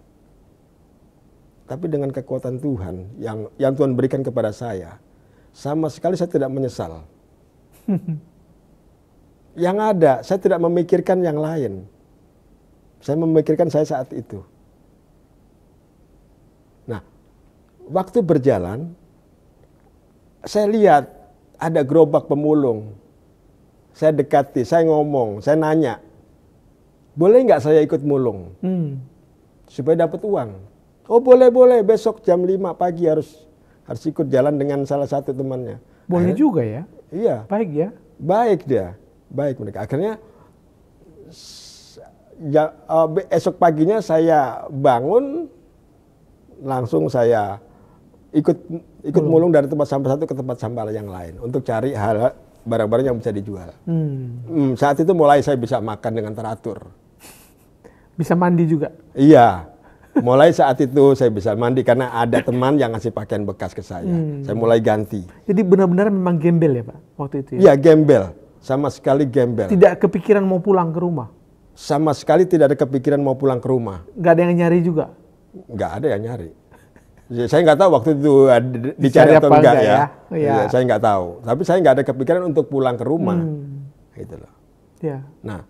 Tapi dengan kekuatan Tuhan yang yang Tuhan berikan kepada saya, sama sekali saya tidak menyesal. yang ada, saya tidak memikirkan yang lain. Saya memikirkan saya saat itu. Nah, waktu berjalan, saya lihat ada gerobak pemulung. Saya dekati, saya ngomong, saya nanya, boleh nggak saya ikut mulung? Hmm. Supaya dapat uang. Oh boleh boleh, besok jam 5 pagi harus harus ikut jalan dengan salah satu temannya. Boleh Akhirnya, juga ya? Iya. Baik ya? Baik dia, baik mereka. Akhirnya ya, uh, esok paginya saya bangun, langsung saya ikut ikut mulung, mulung dari tempat sampah satu ke tempat sampah yang lain untuk cari hal barang-barang yang bisa dijual. Hmm. Hmm, saat itu mulai saya bisa makan dengan teratur. Bisa mandi juga? Iya. Mulai saat itu saya bisa mandi karena ada teman yang ngasih pakaian bekas ke saya. Hmm. Saya mulai ganti. Jadi benar-benar memang gembel ya Pak waktu itu ya? Iya gembel. Sama sekali gembel. Tidak kepikiran mau pulang ke rumah? Sama sekali tidak ada kepikiran mau pulang ke rumah. Gak ada yang nyari juga? Gak ada yang nyari. Ya, saya nggak tahu waktu itu dicari atau enggak, enggak ya. ya. Iya. Iya, saya nggak tahu. Tapi saya nggak ada kepikiran untuk pulang ke rumah. Hmm. Gitu loh. Ya. Nah,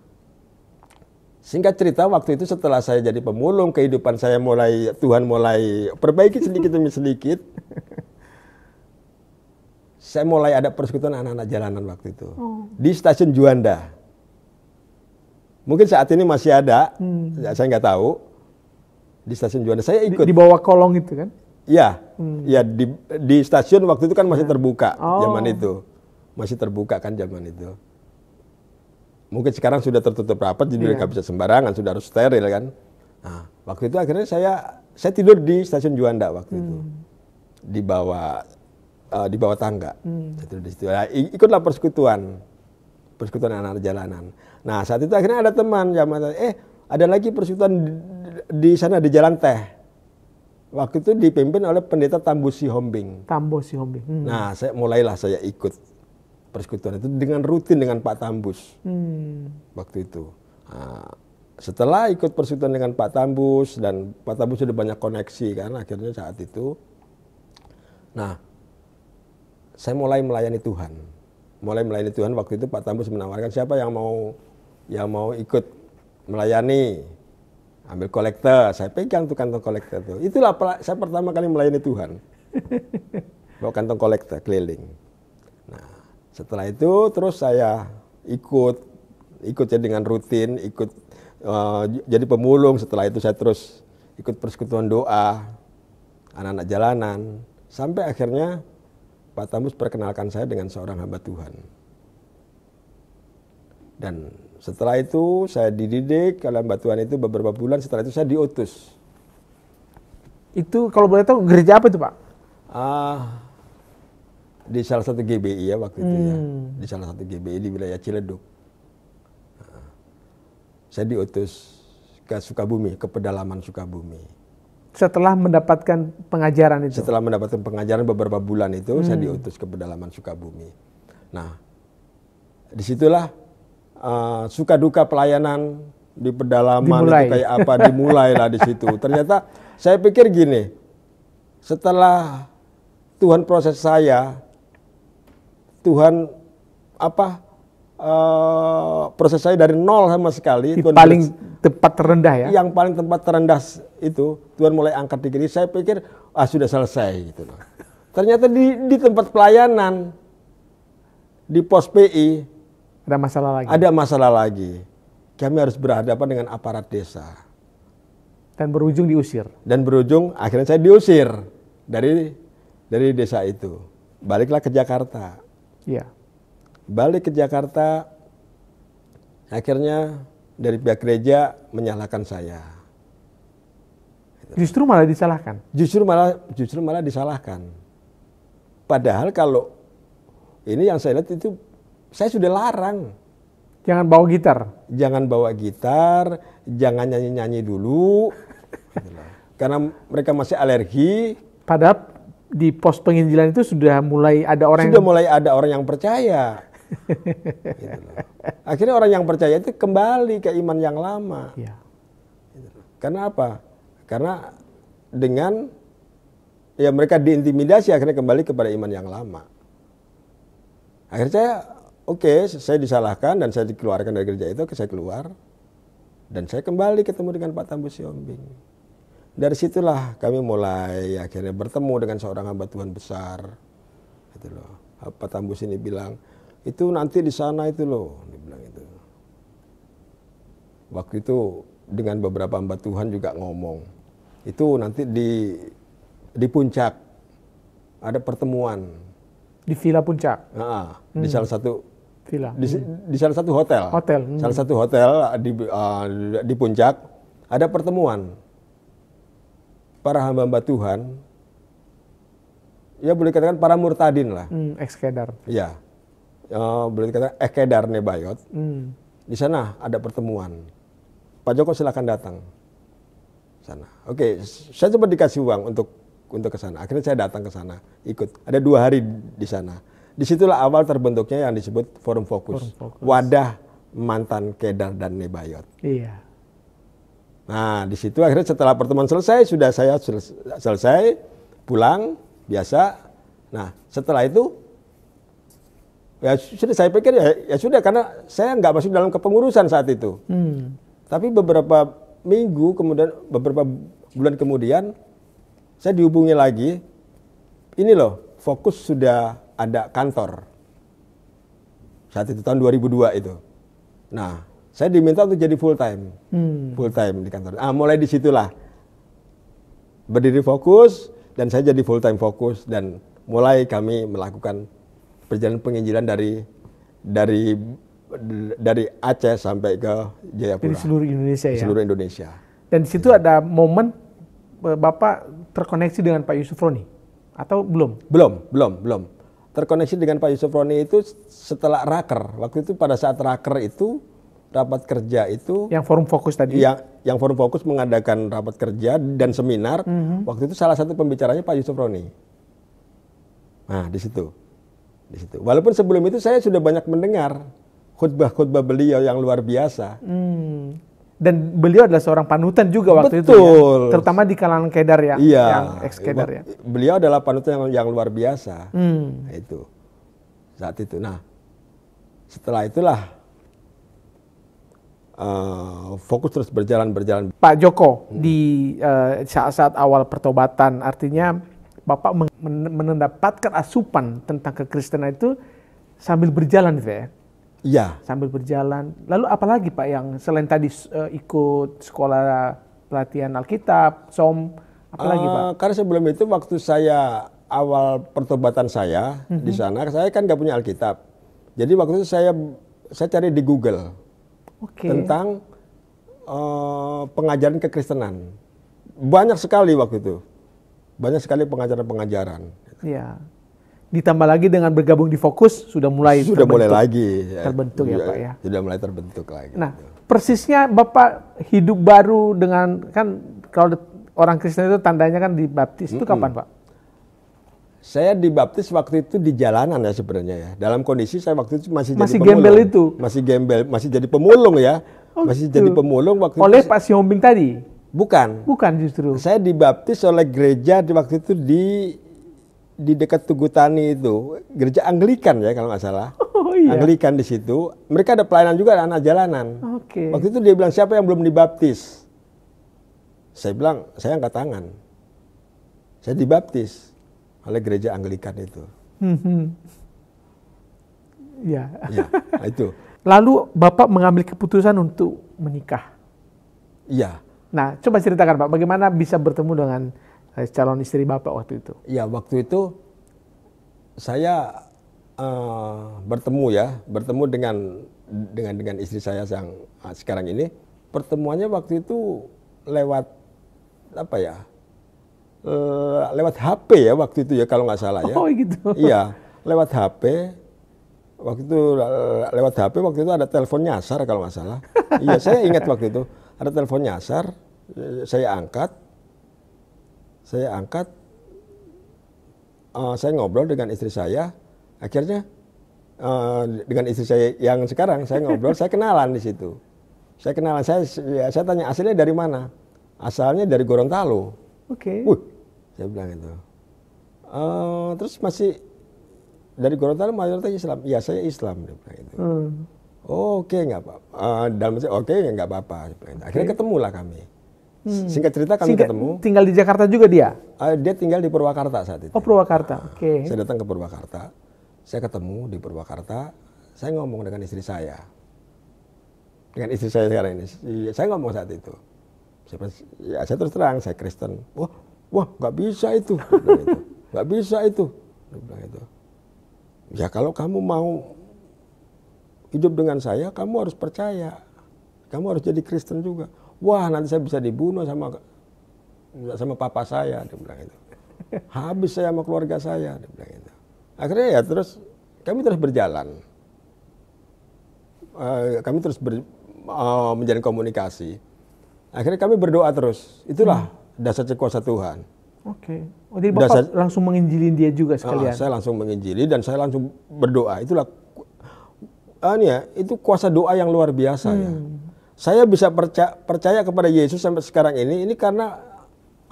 Singkat cerita, waktu itu setelah saya jadi pemulung, kehidupan saya mulai, Tuhan mulai perbaiki sedikit demi sedikit. saya mulai ada persekutuan anak-anak jalanan waktu itu. Oh. Di stasiun Juanda. Mungkin saat ini masih ada, hmm. Ya, saya nggak tahu. Di stasiun Juanda, saya ikut. Di, di bawah kolong itu kan? Iya, hmm. ya di, di stasiun waktu itu kan masih ya. terbuka oh. zaman itu. Masih terbuka kan zaman itu mungkin sekarang sudah tertutup rapat jadi mereka iya. bisa sembarangan sudah harus steril kan nah waktu itu akhirnya saya saya tidur di stasiun Juanda waktu hmm. itu di bawah uh, di bawah tangga hmm. saya tidur di situ nah, ikutlah persekutuan persekutuan anak-anak jalanan nah saat itu akhirnya ada teman zaman eh ada lagi persekutuan di, di sana di jalan teh waktu itu dipimpin oleh pendeta Tambusi Hombing. Tambusi Hombing. Hmm. Nah, saya mulailah saya ikut persekutuan itu dengan rutin dengan Pak Tambus hmm. waktu itu. Nah, setelah ikut persekutuan dengan Pak Tambus dan Pak Tambus sudah banyak koneksi kan akhirnya saat itu. Nah, saya mulai melayani Tuhan. Mulai melayani Tuhan waktu itu Pak Tambus menawarkan siapa yang mau yang mau ikut melayani ambil kolektor. Saya pegang tuh kantong kolektor tuh. Itulah saya pertama kali melayani Tuhan. Bawa kantong kolektor keliling. Nah, setelah itu terus saya ikut ikut ya dengan rutin, ikut uh, jadi pemulung. Setelah itu saya terus ikut persekutuan doa anak-anak jalanan sampai akhirnya Pak Tambus perkenalkan saya dengan seorang hamba Tuhan. Dan setelah itu saya dididik oleh hamba Tuhan itu beberapa bulan setelah itu saya diutus. Itu kalau boleh tahu gereja apa itu Pak? Uh, di salah satu GBI ya waktu hmm. itu ya hmm. di salah satu GBI di wilayah Ciledug nah, saya diutus ke Sukabumi ke pedalaman Sukabumi setelah mendapatkan pengajaran itu setelah mendapatkan pengajaran beberapa bulan itu hmm. saya diutus ke pedalaman Sukabumi nah disitulah uh, suka duka pelayanan di pedalaman dimulai. itu kayak apa dimulailah di situ ternyata saya pikir gini setelah Tuhan proses saya Tuhan apa uh, proses saya dari nol sama sekali. Di Tuhan paling beres, tempat terendah ya. Yang paling tempat terendah itu Tuhan mulai angkat di kiri. Saya pikir ah sudah selesai gitu loh. Ternyata di di tempat pelayanan di pos PI ada masalah lagi. Ada masalah lagi. Kami harus berhadapan dengan aparat desa. Dan berujung diusir. Dan berujung akhirnya saya diusir dari dari desa itu. Baliklah ke Jakarta Iya. Balik ke Jakarta, akhirnya dari pihak gereja menyalahkan saya. Justru malah disalahkan. Justru malah justru malah disalahkan. Padahal kalau ini yang saya lihat itu saya sudah larang. Jangan bawa gitar. Jangan bawa gitar, jangan nyanyi-nyanyi dulu. Gitu Karena mereka masih alergi. Padahal di pos penginjilan itu sudah mulai ada orang sudah yang... mulai ada orang yang percaya. gitu Akhirnya orang yang percaya itu kembali ke iman yang lama. Ya. Karena apa? Karena dengan ya mereka diintimidasi akhirnya kembali kepada iman yang lama. Akhirnya saya oke, okay, saya disalahkan dan saya dikeluarkan dari gereja itu, saya keluar dan saya kembali ketemu dengan Pak Tambus Siombing. Dari situlah kami mulai akhirnya bertemu dengan seorang hamba Tuhan besar. Gitu loh. Apa Tambus ini bilang, itu nanti di sana itu loh, dia bilang itu. Waktu itu dengan beberapa hamba Tuhan juga ngomong, itu nanti di di puncak ada pertemuan di Villa Puncak. Nah, hmm. di salah satu villa. Di, hmm. di salah satu hotel. Hotel. Hmm. Salah satu hotel ah, di uh, di puncak ada pertemuan para hamba-hamba Tuhan, ya boleh dikatakan para murtadin lah. Hmm, ekskedar. Ya, ya boleh dikatakan ekskedar nebayot. Hmm. Di sana ada pertemuan. Pak Joko silahkan datang. Sana. Oke, saya coba dikasih uang untuk untuk ke sana. Akhirnya saya datang ke sana, ikut. Ada dua hari di sana. Disitulah awal terbentuknya yang disebut forum fokus, forum fokus. wadah mantan kedar dan nebayot. Iya. Nah, di situ akhirnya setelah pertemuan selesai, sudah saya selesai, pulang, biasa. Nah, setelah itu, ya sudah saya pikir ya, ya sudah, karena saya nggak masuk dalam kepengurusan saat itu. Hmm. Tapi beberapa minggu kemudian, beberapa bulan kemudian, saya dihubungi lagi, ini loh, fokus sudah ada kantor. Saat itu tahun 2002 itu. Nah, saya diminta untuk jadi full time, hmm. full time di kantor. Ah, mulai disitulah berdiri fokus dan saya jadi full time fokus dan mulai kami melakukan perjalanan penginjilan dari dari dari Aceh sampai ke Jayapura. di seluruh Indonesia di ya? Seluruh Indonesia. Dan di situ ya. ada momen e, Bapak terkoneksi dengan Pak Yusuf Roni atau belum? Belum, belum, belum. Terkoneksi dengan Pak Yusuf Roni itu setelah raker. Waktu itu pada saat raker itu rapat kerja itu yang forum fokus tadi yang yang forum fokus mengadakan rapat kerja dan seminar mm -hmm. waktu itu salah satu pembicaranya Pak Yusuf Roni nah di situ di situ walaupun sebelum itu saya sudah banyak mendengar khutbah-khutbah beliau yang luar biasa mm. dan beliau adalah seorang panutan juga waktu Betul. itu ya? terutama di kalangan kedar ya iya. yang ex kedar ya beliau adalah panutan yang, yang luar biasa mm. itu saat itu nah setelah itulah Eh, fokus terus berjalan berjalan. Pak Joko hmm. di eh, saat-saat awal pertobatan artinya Bapak men mendapatkan asupan tentang kekristenan itu sambil berjalan gitu ya. Iya. Sambil berjalan. Lalu apalagi Pak yang selain tadi uh, ikut sekolah pelatihan Alkitab, SOM, apalagi uh, Pak? Karena sebelum itu waktu saya awal pertobatan saya mm -hmm. di mhm. sana, saya kan nggak punya Alkitab. Jadi waktu itu saya saya cari di Google okay. tentang uh, pengajaran kekristenan. Banyak sekali waktu itu, banyak sekali pengajaran-pengajaran. Ya. Ditambah lagi dengan bergabung di Fokus sudah mulai sudah terbentuk, mulai lagi ya. terbentuk sudah, ya pak ya. Sudah mulai terbentuk lagi. Nah persisnya bapak hidup baru dengan kan kalau orang Kristen itu tandanya kan dibaptis mm -mm. itu kapan pak? Saya dibaptis waktu itu di jalanan ya sebenarnya ya. Dalam kondisi saya waktu itu masih, masih jadi gembel itu. Masih gembel, masih jadi pemulung ya. Oh, masih itu. jadi gitu. pemulung waktu Oleh itu. Oleh Pak Siombing tadi? Bukan. Bukan justru. Saya dibaptis oleh gereja di waktu itu di di dekat Tani itu gereja Anglikan ya kalau nggak salah. Oh, iya. Anglikan di situ. Mereka ada pelayanan juga anak jalanan. Oke. Okay. Waktu itu dia bilang siapa yang belum dibaptis? Saya bilang saya angkat tangan. Saya dibaptis oleh gereja Anglikan itu. Hmm. Ya. ya, itu. Lalu Bapak mengambil keputusan untuk menikah. Iya. Nah, coba ceritakan Pak, bagaimana bisa bertemu dengan eh, calon istri Bapak waktu itu? Iya, waktu itu saya uh, bertemu ya, bertemu dengan dengan dengan istri saya yang ah, sekarang ini. Pertemuannya waktu itu lewat apa ya? uh, lewat HP ya waktu itu ya kalau nggak salah ya. Oh gitu. Iya, lewat HP. Waktu itu lewat HP waktu itu ada telepon nyasar kalau nggak salah. iya, saya ingat waktu itu ada telepon nyasar, saya angkat. Saya angkat uh, saya ngobrol dengan istri saya. Akhirnya uh, dengan istri saya yang sekarang saya ngobrol, saya kenalan di situ. Saya kenalan, saya ya, saya tanya aslinya dari mana? Asalnya dari Gorontalo. Oke. Okay. Wih, saya bilang itu uh, eh, terus masih dari Gorontalo mayoritas Islam ya saya Islam dia itu hmm. oke okay, nggak apa uh, dalam oke okay, ya nggak apa-apa gitu. akhirnya okay. ketemulah kami Hmm. Singkat cerita kami Singkat, ketemu. Tinggal di Jakarta juga dia? Uh, dia tinggal di Purwakarta saat itu. Oh Purwakarta, uh, oke. Okay. Saya datang ke Purwakarta, saya ketemu di Purwakarta, saya ngomong dengan istri saya. Dengan istri saya sekarang ini, iya, saya ngomong saat itu. Saya, ya, saya terus terang, saya Kristen. Wah, wah nggak bisa itu nggak bisa itu dia bilang gitu. itu gitu. ya kalau kamu mau hidup dengan saya kamu harus percaya kamu harus jadi Kristen juga wah nanti saya bisa dibunuh sama sama papa saya dia bilang itu habis saya sama keluarga saya dia bilang itu akhirnya ya terus kami terus berjalan uh, kami terus ber, uh, menjalin komunikasi akhirnya kami berdoa terus itulah hmm dasar kuasa Tuhan. Oke. Okay. Oh, jadi Bapak dasar, langsung menginjilin dia juga ah, sekalian. Uh, saya langsung menginjili dan saya langsung berdoa. Itulah uh, ya, itu kuasa doa yang luar biasa ya. hmm. ya. Saya bisa percaya, percaya kepada Yesus sampai sekarang ini ini karena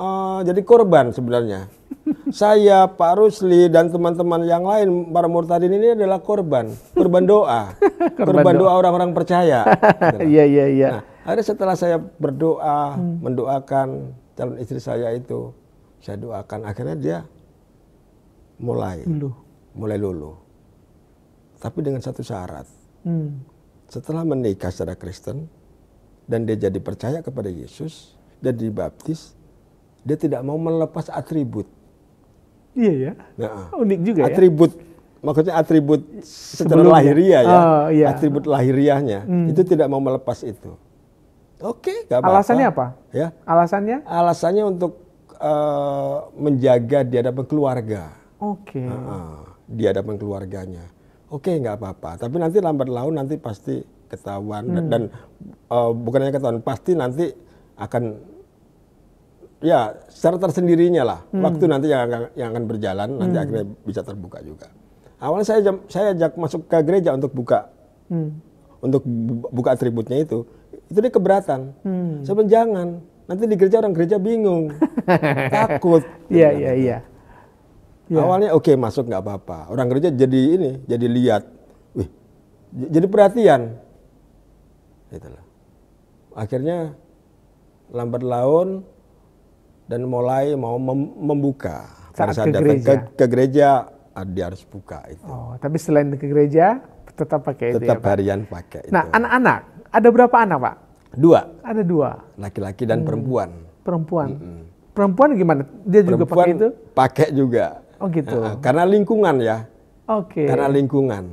uh, jadi korban sebenarnya. saya, Pak Rusli dan teman-teman yang lain para murtadin ini adalah korban, korban doa, korban, doa orang-orang percaya. Iya iya iya. Nah, setelah saya berdoa, hmm. mendoakan calon istri saya itu saya doakan akhirnya dia mulai luluh. mulai lulu tapi dengan satu syarat hmm. setelah menikah secara Kristen dan dia jadi percaya kepada Yesus dan dibaptis dia tidak mau melepas atribut iya ya nah, oh, unik juga ya? atribut ya? maksudnya atribut secara lahiriah ya, oh, iya. atribut lahiriahnya hmm. itu tidak mau melepas itu Oke, okay, Alasannya apa. apa? Ya. Alasannya? Alasannya untuk uh, menjaga di hadapan keluarga. Oke. Okay. Uh, di hadapan keluarganya. Oke, okay, nggak apa-apa. Tapi nanti lambat laun nanti pasti ketahuan hmm. dan uh, bukan hanya ketahuan, pasti nanti akan ya secara tersendirinya lah. Hmm. Waktu nanti yang akan yang akan berjalan hmm. nanti akhirnya bisa terbuka juga. Awalnya saya saya ajak masuk ke gereja untuk buka hmm. untuk buka atributnya itu itu dia keberatan. Hmm. Saya jangan, nanti di gereja orang gereja bingung, takut. Iya iya, iya iya iya. Awalnya oke okay, masuk nggak apa-apa, orang gereja jadi ini, jadi lihat, Wih, jadi perhatian. Itulah. Akhirnya lambat laun dan mulai mau mem membuka. Pada saat, ke datang gereja. Ke, ke gereja, ah, dia harus buka itu. Oh, tapi selain ke gereja, tetap pakai tetap itu. Tetap ya, harian pakai. Nah, anak-anak, ada berapa anak, Pak? Dua. Ada dua. Laki-laki dan hmm. perempuan. Perempuan. Mm Perempuan gimana? Dia perempuan juga pakai itu? Pakai juga. Oh gitu. Nah, karena lingkungan ya. Oke. Okay. Karena lingkungan.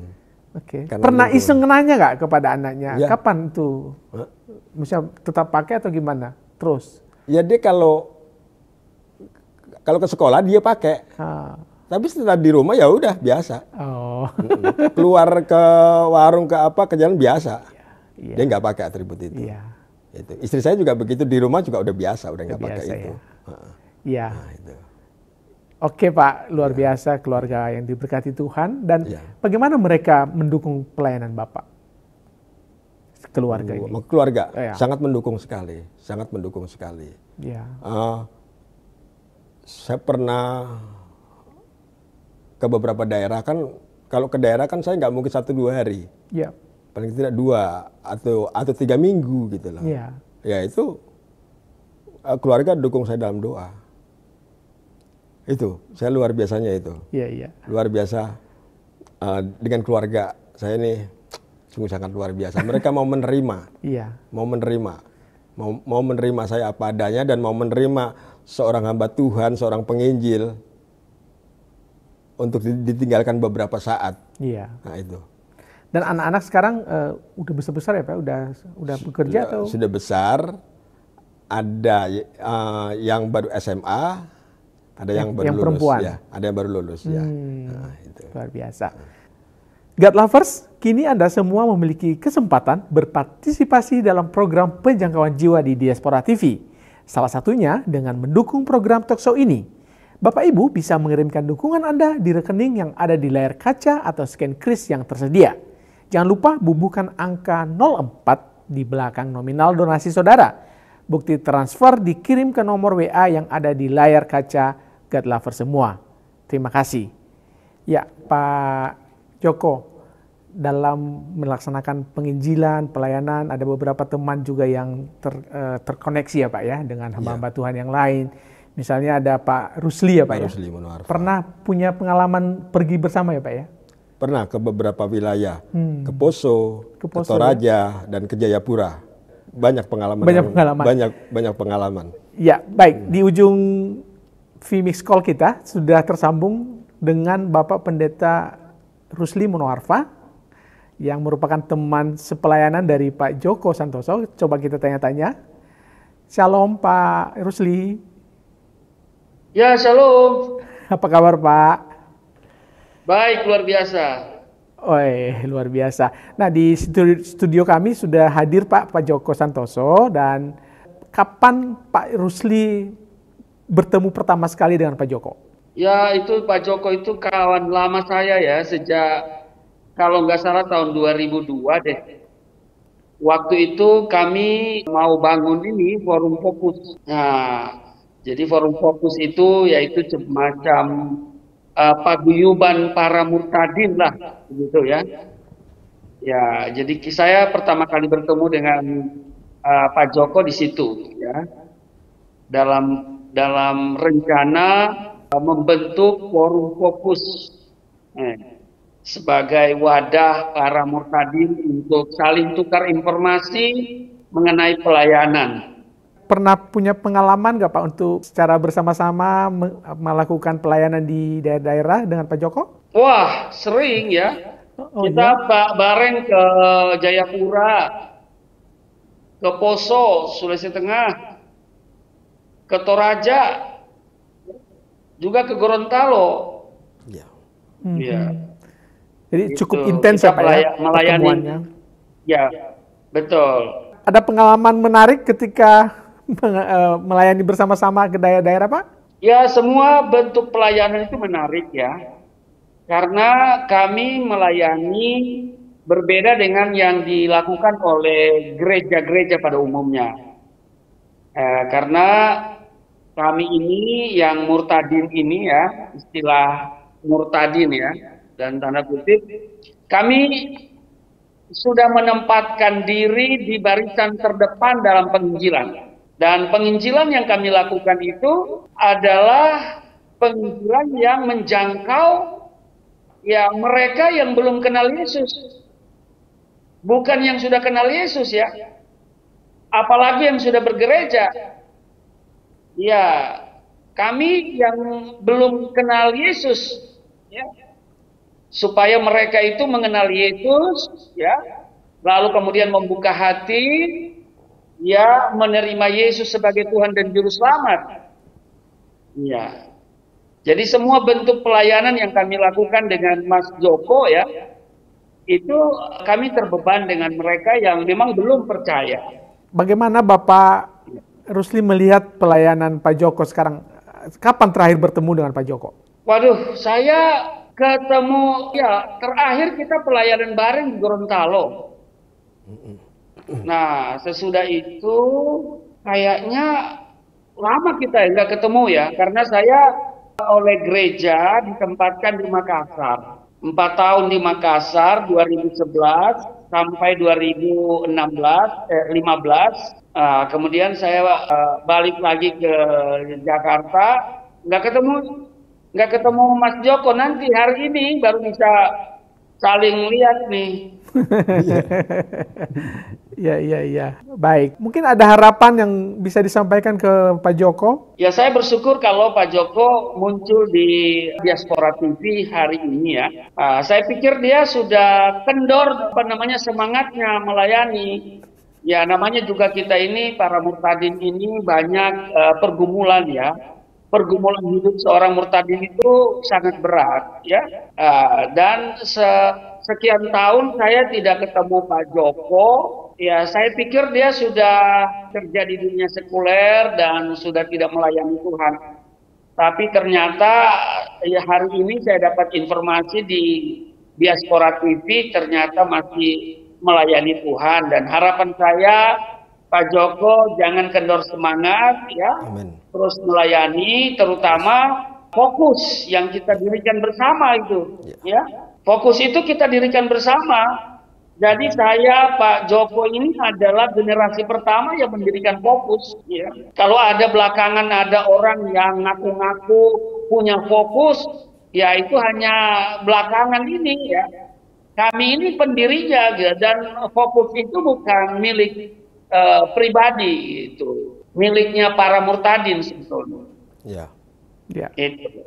Oke. Okay. Pernah iseng nanya nggak kepada anaknya? Ya. Kapan tuh? Huh? tetap pakai atau gimana? Terus? Ya dia kalau kalau ke sekolah dia pakai. Ha. Tapi setelah di rumah ya udah biasa. Oh. Keluar ke warung ke apa ke jalan biasa. Ya. Ya. Dia nggak pakai atribut itu. Ya. Itu. Istri saya juga begitu di rumah juga udah biasa, udah nggak pakai itu. Ya. Iya. Nah, Oke Pak, luar ya. biasa keluarga yang diberkati Tuhan dan ya. bagaimana mereka mendukung pelayanan Bapak? Keluarga ini. Keluarga oh, ya. sangat mendukung sekali, sangat mendukung sekali. Ya. Uh, saya pernah ke beberapa daerah kan, kalau ke daerah kan saya nggak mungkin satu dua hari. Ya paling tidak dua atau atau tiga minggu gitu loh. Iya. Ya itu eh, keluarga dukung saya dalam doa. Itu saya luar biasanya itu. Iya iya. Luar biasa uh, dengan keluarga saya ini sungguh sangat luar biasa. Mereka mau menerima. Iya. Mau menerima. Mau, mau menerima saya apa adanya dan mau menerima seorang hamba Tuhan, seorang penginjil untuk ditinggalkan beberapa saat. Iya. Nah itu. Dan anak-anak sekarang uh, udah besar-besar ya Pak? Udah udah bekerja sudah, atau? Sudah besar. Ada uh, yang baru SMA, ada yang, yang baru yang lulus. Perempuan. Ya, ada yang baru lulus ya. hmm, ya. Nah, itu. Luar biasa. God Lovers, kini Anda semua memiliki kesempatan berpartisipasi dalam program penjangkauan jiwa di Diaspora TV. Salah satunya dengan mendukung program Tokso ini. Bapak Ibu bisa mengirimkan dukungan Anda di rekening yang ada di layar kaca atau scan kris yang tersedia. Jangan lupa bubuhkan angka 04 di belakang nominal donasi saudara. Bukti transfer dikirim ke nomor WA yang ada di layar kaca God Lover semua. Terima kasih. Ya, Pak Joko, dalam melaksanakan penginjilan, pelayanan, ada beberapa teman juga yang ter, eh, terkoneksi ya Pak ya dengan iya. hamba-hamba ya. Tuhan yang lain. Misalnya ada Pak Rusli ya Pak, Pak ya. Rusli Pernah punya pengalaman pergi bersama ya Pak ya? pernah ke beberapa wilayah, hmm. ke Poso, ke, Poso, ke ya. Toraja dan ke Jayapura. Banyak pengalaman. Banyak pengalaman. Banyak banyak pengalaman. Ya, baik. Hmm. Di ujung Vmix call kita sudah tersambung dengan Bapak Pendeta Rusli Munoarfa yang merupakan teman sepelayanan dari Pak Joko Santoso. Coba kita tanya-tanya. Shalom Pak Rusli. Ya, shalom. Apa kabar Pak? Baik, luar biasa. Oi, luar biasa. Nah, di studio kami sudah hadir Pak Pak Joko Santoso dan kapan Pak Rusli bertemu pertama sekali dengan Pak Joko? Ya, itu Pak Joko itu kawan lama saya ya sejak kalau nggak salah tahun 2002 deh. Waktu itu kami mau bangun ini forum fokus. Nah, jadi forum fokus itu yaitu semacam uh, paguyuban para murtadin lah begitu ya. Ya, jadi saya pertama kali bertemu dengan uh, Pak Joko di situ ya. Dalam dalam rencana uh, membentuk forum fokus eh, sebagai wadah para murtadin untuk saling tukar informasi mengenai pelayanan pernah punya pengalaman nggak Pak untuk secara bersama-sama melakukan pelayanan di daerah-daerah dengan Pak Joko? Wah, sering ya. Oh, Kita ya? Pak bareng ke Jayapura, ke Poso, Sulawesi Tengah, ke Toraja, juga ke Gorontalo. Iya. Hmm. Ya. Jadi gitu. cukup intens ya Pak ya melayani. Ya, betul. Ada pengalaman menarik ketika Eh, melayani bersama-sama ke daerah-daerah Pak? Ya semua bentuk pelayanan itu menarik ya. Karena kami melayani berbeda dengan yang dilakukan oleh gereja-gereja pada umumnya. Eh, karena kami ini yang murtadin ini ya, istilah murtadin ya, dan tanda kutip, kami sudah menempatkan diri di barisan terdepan dalam penginjilan. Dan penginjilan yang kami lakukan itu adalah penginjilan yang menjangkau ya mereka yang belum kenal Yesus. Bukan yang sudah kenal Yesus ya. Apalagi yang sudah bergereja. Ya, kami yang belum kenal Yesus ya. Supaya mereka itu mengenal Yesus ya. Lalu kemudian membuka hati, ia menerima Yesus sebagai Tuhan dan Juru Selamat. Iya. Jadi semua bentuk pelayanan yang kami lakukan dengan Mas Joko ya, itu kami terbeban dengan mereka yang memang belum percaya. Bagaimana Bapak Rusli melihat pelayanan Pak Joko sekarang? Kapan terakhir bertemu dengan Pak Joko? Waduh, saya ketemu ya terakhir kita pelayanan bareng di Gorontalo. Nah, sesudah itu kayaknya lama kita nggak ketemu ya, karena saya oleh gereja ditempatkan di Makassar. Empat tahun di Makassar, 2011 sampai 2016, eh, 15. Nah, kemudian saya uh, balik lagi ke Jakarta, nggak ketemu nggak ketemu Mas Joko nanti hari ini baru bisa saling lihat nih. Iya. Iya, iya, iya. Baik. Mungkin ada harapan yang bisa disampaikan ke Pak Joko? Ya, saya bersyukur kalau Pak Joko muncul di Diaspora TV hari ini ya. Uh, saya pikir dia sudah kendor apa namanya semangatnya melayani. Ya, namanya juga kita ini para murtadin ini banyak uh, pergumulan ya pergumulan hidup seorang murtadin itu sangat berat ya uh, dan se sekian tahun saya tidak ketemu Pak Joko Ya, saya pikir dia sudah kerja di dunia sekuler dan sudah tidak melayani Tuhan. Tapi ternyata ya hari ini saya dapat informasi di Diaspora TV ternyata masih melayani Tuhan dan harapan saya Pak Joko jangan kendor semangat ya. Amen. Terus melayani terutama fokus yang kita dirikan bersama itu ya. ya. Fokus itu kita dirikan bersama jadi saya Pak Joko ini adalah generasi pertama yang mendirikan fokus. Ya. Kalau ada belakangan ada orang yang ngaku-ngaku punya fokus, ya itu hanya belakangan ini ya. Kami ini pendirinya ya, dan fokus itu bukan milik uh, pribadi itu, miliknya para murtadin sebetulnya. Ya. Ya. Itu.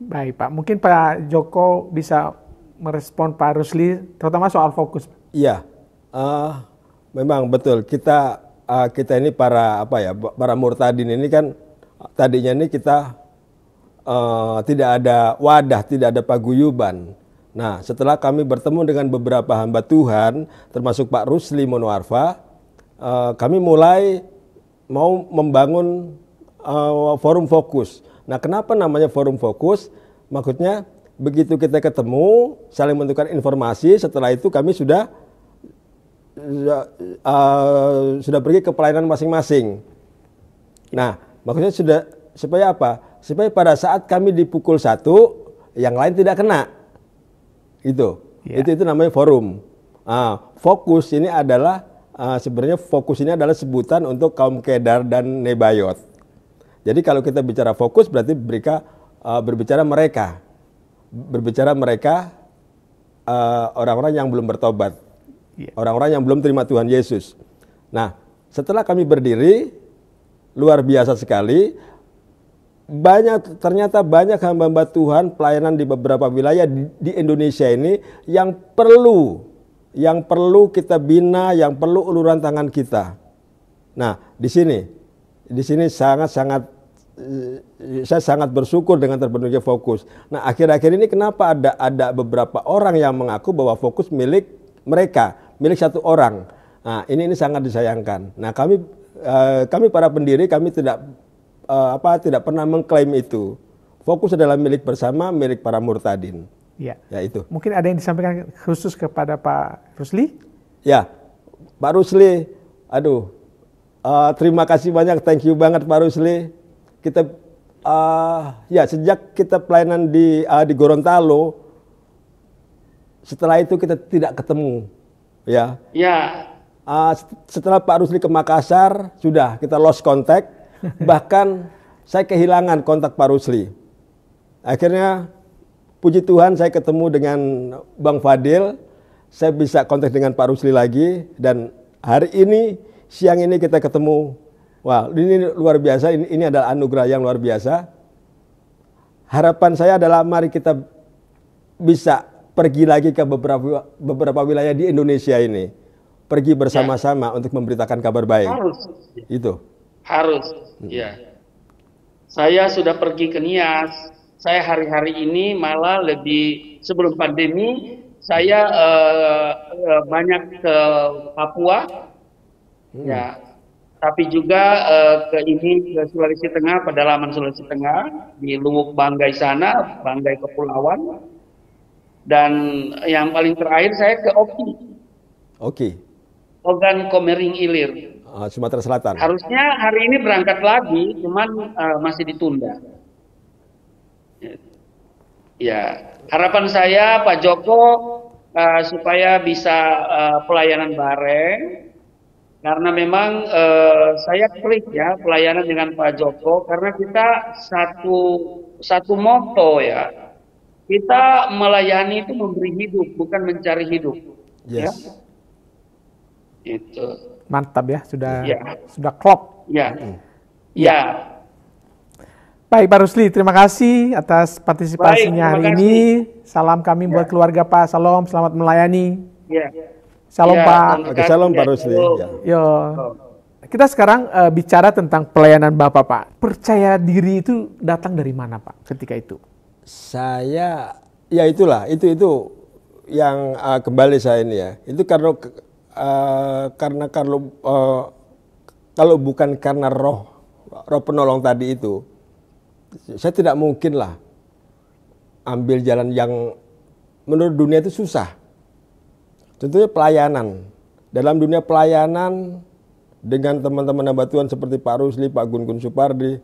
Baik Pak, mungkin Pak Joko bisa merespon Pak Rusli, terutama soal fokus. Iya, uh, memang betul. Kita uh, kita ini para apa ya, para murtadin ini kan tadinya ini kita uh, tidak ada wadah, tidak ada paguyuban. Nah, setelah kami bertemu dengan beberapa hamba Tuhan, termasuk Pak Rusli Monoarfa, uh, kami mulai mau membangun uh, forum fokus. Nah, kenapa namanya forum fokus? Maksudnya begitu kita ketemu saling menentukan informasi setelah itu kami sudah uh, sudah pergi ke pelayanan masing-masing nah maksudnya sudah supaya apa supaya pada saat kami dipukul satu yang lain tidak kena itu yeah. itu itu namanya forum uh, fokus ini adalah uh, sebenarnya fokus ini adalah sebutan untuk kaum kedar dan nebayot jadi kalau kita bicara fokus berarti mereka uh, berbicara mereka berbicara mereka eh, orang-orang uh, yang belum bertobat, iya. orang-orang yeah. yang belum terima Tuhan Yesus. Nah, setelah kami berdiri, luar biasa sekali. Banyak ternyata banyak hamba-hamba Tuhan pelayanan di beberapa wilayah di, di Indonesia ini yang perlu, yang perlu kita bina, yang perlu uluran tangan kita. Nah, di sini, di sini sangat-sangat Eh, saya sangat bersyukur dengan terbentuknya fokus. Nah, akhir-akhir ini kenapa ada ada beberapa orang yang mengaku bahwa fokus milik mereka, milik satu orang. Nah, ini ini sangat disayangkan. Nah, kami eh, kami para pendiri kami tidak eh, apa tidak pernah mengklaim itu. Fokus adalah milik bersama, milik para murtadin. Ya. ya itu. Mungkin ada yang disampaikan khusus kepada Pak Rusli? Ya. Pak Rusli, aduh. Uh, terima kasih banyak, thank you banget Pak Rusli kita uh, ya sejak kita pelayanan di uh, di Gorontalo setelah itu kita tidak ketemu ya. Ya. Uh, setelah Pak Rusli ke Makassar sudah kita lost contact bahkan saya kehilangan kontak Pak Rusli. Akhirnya puji Tuhan saya ketemu dengan Bang Fadil, saya bisa kontak dengan Pak Rusli lagi dan hari ini siang ini kita ketemu Wah, ini luar biasa. Ini, ini adalah anugerah yang luar biasa. Harapan saya adalah mari kita bisa pergi lagi ke beberapa beberapa wilayah di Indonesia ini. Pergi ya. bersama-sama ya. untuk memberitakan kabar baik. Harus. Itu. Harus. Hmm. Ya. Saya sudah pergi ke Nias. Saya hari-hari ini malah lebih sebelum pandemi saya uh, banyak ke Papua. Hmm. Ya, tapi juga uh, ke ini ke Sulawesi Tengah, pedalaman Sulawesi Tengah di Lumuk Banggai sana, Banggai Kepulauan. Dan yang paling terakhir saya ke Oki. Oki. Ogan Komering Ilir. Uh, Sumatera Selatan. Harusnya hari ini berangkat lagi, cuman uh, masih ditunda. Ya, harapan saya Pak Joko uh, supaya bisa uh, pelayanan bareng karena memang uh, saya klik ya pelayanan dengan Pak Joko karena kita satu satu moto ya kita melayani itu memberi hidup bukan mencari hidup ya. yes. ya itu mantap ya sudah ya. sudah klop ya hmm. ya baik Pak Rusli terima kasih atas partisipasinya baik, hari kasih. ini salam kami ya. buat keluarga Pak Salom selamat melayani ya Shalom ya, Pak. Oke, shalom Pak Rusli. Ya. Yo. Kita sekarang uh, bicara tentang pelayanan Bapak, Pak. Percaya diri itu datang dari mana, Pak? Ketika itu. Saya ya itulah, itu itu yang uh, kembali saya ini ya. Itu karena uh, karena kalau uh, kalau bukan karena roh roh penolong tadi itu, saya tidak mungkin lah ambil jalan yang menurut dunia itu susah Tentunya pelayanan. Dalam dunia pelayanan dengan teman-teman hamba Tuhan seperti Pak Rusli, Pak Gun Gun Supardi,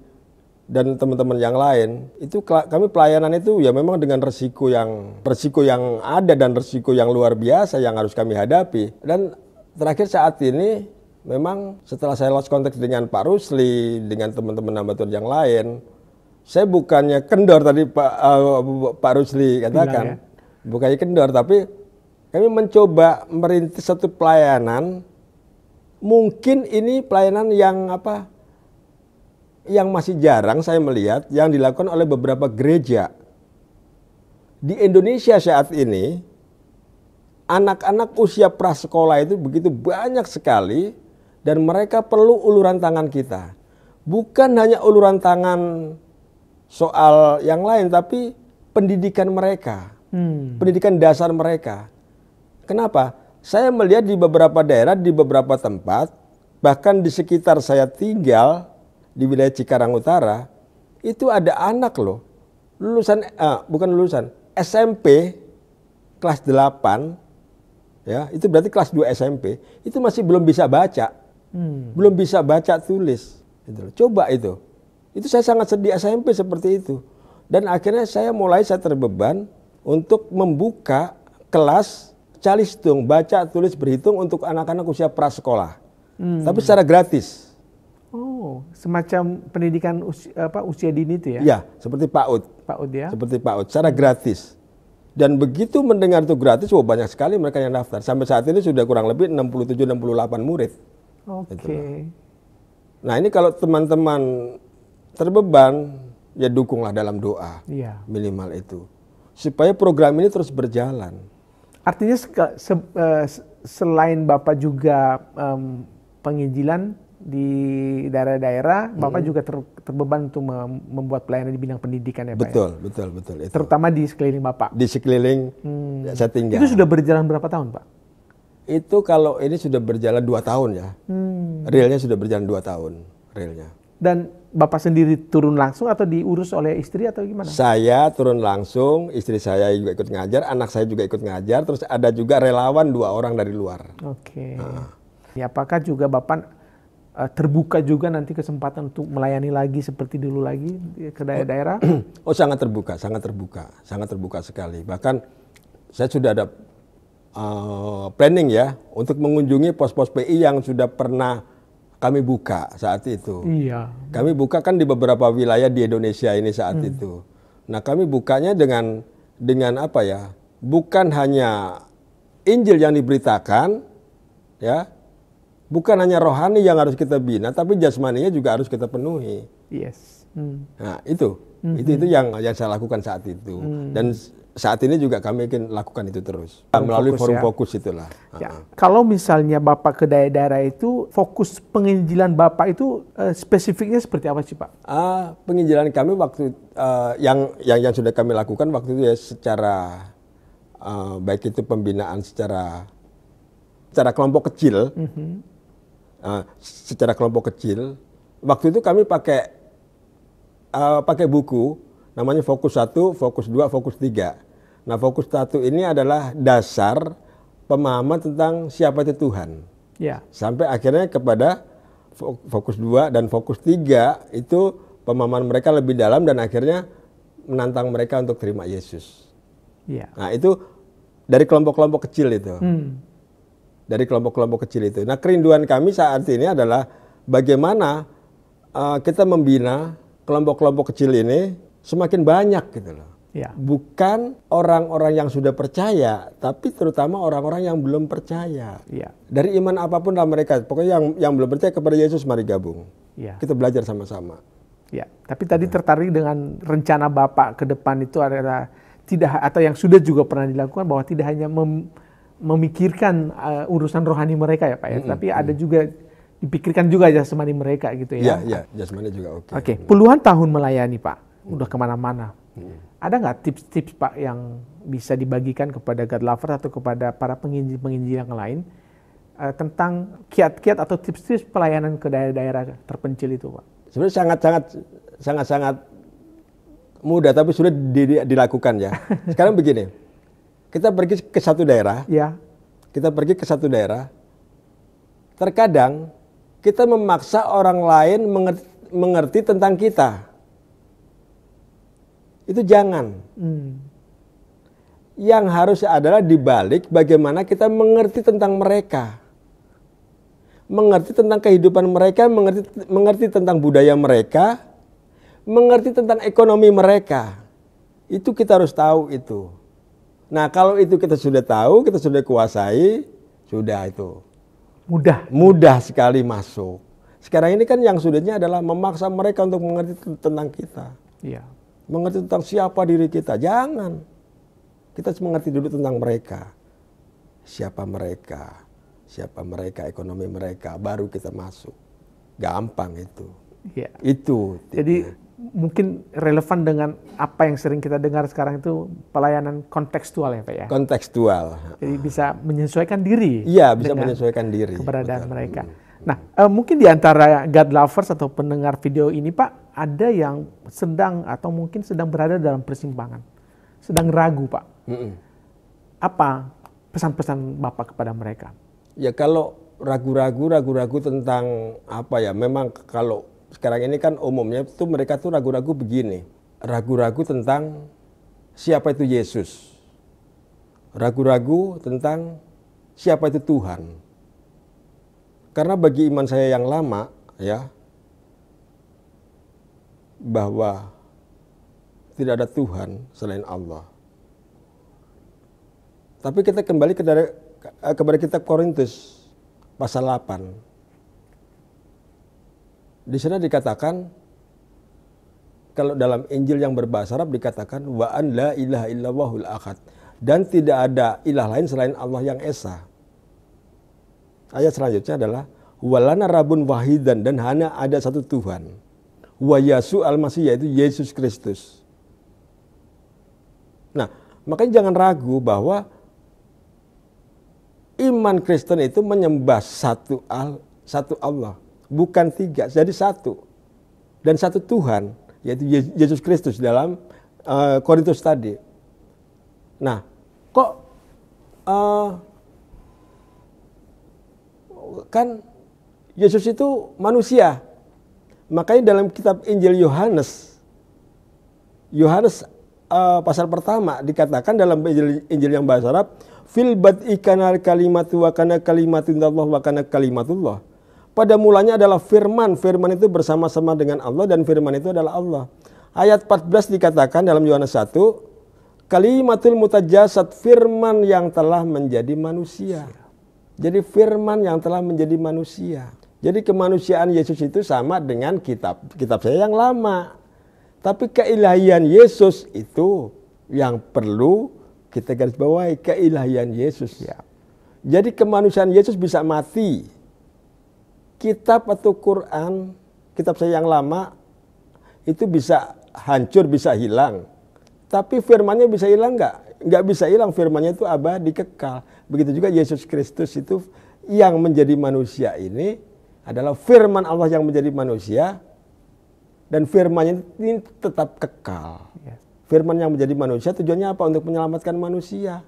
dan teman-teman yang lain itu kami pelayanan itu ya memang dengan resiko yang resiko yang ada dan resiko yang luar biasa yang harus kami hadapi dan terakhir saat ini memang setelah saya lost contact dengan Pak Rusli dengan teman-teman hamba Tuhan yang lain saya bukannya kendor tadi Pak uh, Pak Rusli katakan ya? bukannya kendor tapi kami mencoba merintis satu pelayanan mungkin ini pelayanan yang apa yang masih jarang saya melihat yang dilakukan oleh beberapa gereja di Indonesia saat ini anak-anak usia prasekolah itu begitu banyak sekali dan mereka perlu uluran tangan kita bukan hanya uluran tangan soal yang lain tapi pendidikan mereka hmm. pendidikan dasar mereka Kenapa? Saya melihat di beberapa daerah, di beberapa tempat, bahkan di sekitar saya tinggal di wilayah Cikarang Utara, itu ada anak loh, lulusan eh, bukan lulusan SMP kelas 8 ya, itu berarti kelas 2 SMP, itu masih belum bisa baca. Hmm. Belum bisa baca tulis. Gitu Coba itu. Itu saya sangat sedih SMP seperti itu. Dan akhirnya saya mulai saya terbeban untuk membuka kelas calistung baca tulis berhitung untuk anak-anak usia prasekolah hmm. tapi secara gratis oh semacam pendidikan usia, apa usia dini itu ya iya, ya seperti PAUD PAUD ya seperti PAUD secara gratis dan begitu mendengar itu gratis wah banyak sekali mereka yang daftar sampai saat ini sudah kurang lebih 67 68 murid oke okay. nah ini kalau teman-teman terbeban ya dukunglah dalam doa iya. minimal itu supaya program ini terus berjalan Artinya se, eh, se selain Bapak juga um, penginjilan di daerah-daerah, Bapak juga ter, terbeban untuk membuat pelayanan di bidang pendidikan ya Pak. Ya? Betul, ya? betul, betul. Itu. Terutama di sekeliling Bapak. Di sekeliling hmm. Ya, saya tinggal. Itu sudah berjalan berapa tahun Pak? Itu kalau ini sudah berjalan dua tahun ya. Hmm. Realnya sudah berjalan dua tahun, realnya. Dan Bapak sendiri turun langsung atau diurus oleh istri atau gimana? Saya turun langsung, istri saya juga ikut ngajar, anak saya juga ikut ngajar, terus ada juga relawan dua orang dari luar. Oke. Okay. Nah. Ya, apakah juga Bapak eh, terbuka juga nanti kesempatan untuk melayani lagi seperti dulu lagi ke daerah-daerah? Oh, sangat terbuka, sangat terbuka, sangat terbuka sekali. Bahkan saya sudah ada uh, planning ya untuk mengunjungi pos-pos PI yang sudah pernah kami buka saat itu. Iya. Kami buka kan di beberapa wilayah di Indonesia ini saat hmm. itu. Nah, kami bukanya dengan dengan apa ya? Bukan hanya Injil yang diberitakan ya. Bukan hanya rohani yang harus kita bina, tapi jasmaninya juga harus kita penuhi. Yes. Hmm. Nah, itu. Mm -hmm. Itu itu yang yang saya lakukan saat itu. Hmm. Dan saat ini juga kami ingin lakukan itu terus ya. forum melalui forum ya. fokus itulah. Ya. Uh -huh. Kalau misalnya bapak ke daerah-daerah itu fokus penginjilan bapak itu uh, spesifiknya seperti apa sih pak? Uh, penginjilan kami waktu uh, yang yang yang sudah kami lakukan waktu itu ya secara uh, baik itu pembinaan secara secara kelompok kecil, uh -huh. uh, secara kelompok kecil. Waktu itu kami pakai uh, pakai buku namanya fokus satu, fokus dua, fokus tiga Nah, fokus satu ini adalah dasar pemahaman tentang siapa itu Tuhan. Ya. Sampai akhirnya kepada fokus dua dan fokus tiga itu pemahaman mereka lebih dalam dan akhirnya menantang mereka untuk terima Yesus. Ya. Nah, itu dari kelompok-kelompok kecil itu. Hmm. Dari kelompok-kelompok kecil itu. Nah, kerinduan kami saat ini adalah bagaimana uh, kita membina kelompok-kelompok kecil ini semakin banyak gitu loh. Ya. Bukan orang-orang yang sudah percaya, tapi terutama orang-orang yang belum percaya. Ya. Dari iman apapun lah mereka. Pokoknya yang yang belum percaya kepada Yesus mari gabung. Ya. Kita belajar sama-sama. Ya, tapi tadi ya. tertarik dengan rencana Bapak ke depan itu adalah tidak atau yang sudah juga pernah dilakukan bahwa tidak hanya mem, memikirkan uh, urusan rohani mereka ya Pak ya, mm -hmm. tapi ada juga dipikirkan juga jasmani mereka gitu ya. Iya, iya, jasmani juga oke. Okay. Oke, okay. puluhan tahun melayani Pak, mm. udah kemana-mana. Mm -hmm. Ada nggak tips-tips Pak yang bisa dibagikan kepada God lover atau kepada para penginjil-penginjil yang lain uh, tentang kiat-kiat atau tips-tips pelayanan ke daerah-daerah terpencil itu Pak? Sebenarnya sangat-sangat sangat-sangat mudah tapi sudah dilakukan ya. Sekarang begini, kita pergi ke satu daerah, ya. kita pergi ke satu daerah, terkadang kita memaksa orang lain mengerti, mengerti tentang kita itu jangan. Hmm. Yang harus adalah dibalik bagaimana kita mengerti tentang mereka, mengerti tentang kehidupan mereka, mengerti, mengerti tentang budaya mereka, mengerti tentang ekonomi mereka. Itu kita harus tahu itu. Nah kalau itu kita sudah tahu, kita sudah kuasai, sudah itu. Mudah. Mudah sekali masuk. Sekarang ini kan yang sulitnya adalah memaksa mereka untuk mengerti tentang kita. Iya mengerti tentang siapa diri kita. Jangan. Kita harus mengerti dulu tentang mereka. Siapa mereka, siapa mereka, ekonomi mereka, baru kita masuk. Gampang itu. Ya. Itu. Jadi mungkin relevan dengan apa yang sering kita dengar sekarang itu pelayanan kontekstual ya Pak ya? Kontekstual. Jadi bisa menyesuaikan diri. Iya, bisa menyesuaikan diri. Keberadaan Betul. mereka. Nah, uh, mungkin di antara God lovers atau pendengar video ini Pak, ada yang sedang atau mungkin sedang berada dalam persimpangan, sedang ragu, Pak. Mm -mm. Apa pesan-pesan Bapak kepada mereka? Ya kalau ragu-ragu, ragu-ragu tentang apa ya? Memang kalau sekarang ini kan umumnya itu mereka tuh ragu-ragu begini, ragu-ragu tentang siapa itu Yesus, ragu-ragu tentang siapa itu Tuhan. Karena bagi iman saya yang lama, ya bahwa tidak ada Tuhan selain Allah. Tapi kita kembali ke dari, eh, kepada kitab Korintus pasal 8. Di sana dikatakan kalau dalam Injil yang berbahasa Arab dikatakan wa an la ilaha illallahul ahad dan tidak ada ilah lain selain Allah yang esa. Ayat selanjutnya adalah walana rabun wahidan dan hanya ada satu Tuhan wa Yasu al-Masih yaitu Yesus Kristus. Nah, makanya jangan ragu bahwa iman Kristen itu menyembah satu al satu Allah, bukan tiga, jadi satu. Dan satu Tuhan yaitu Yesus Kristus dalam uh, Korintus tadi. Nah, kok uh, kan Yesus itu manusia, Makanya dalam kitab Injil Yohanes, Yohanes uh, pasal pertama dikatakan dalam Injil, Injil yang bahasa Arab, fil ikana kalimat wa kana kalimatullah wa kana kalimatullah. Pada mulanya adalah firman, firman itu bersama-sama dengan Allah dan firman itu adalah Allah. Ayat 14 dikatakan dalam Yohanes 1, kalimatul mutajasad firman yang telah menjadi manusia. Jadi firman yang telah menjadi manusia. Jadi kemanusiaan Yesus itu sama dengan kitab kitab saya yang lama. Tapi keilahian Yesus itu yang perlu kita garis bawahi keilahian Yesus. Ya. Jadi kemanusiaan Yesus bisa mati. Kitab atau Quran, kitab saya yang lama itu bisa hancur, bisa hilang. Tapi firmannya bisa hilang nggak? Nggak bisa hilang, firmannya itu abadi kekal. Begitu juga Yesus Kristus itu yang menjadi manusia ini adalah firman Allah yang menjadi manusia dan firman ini tetap kekal. Firman yang menjadi manusia tujuannya apa? Untuk menyelamatkan manusia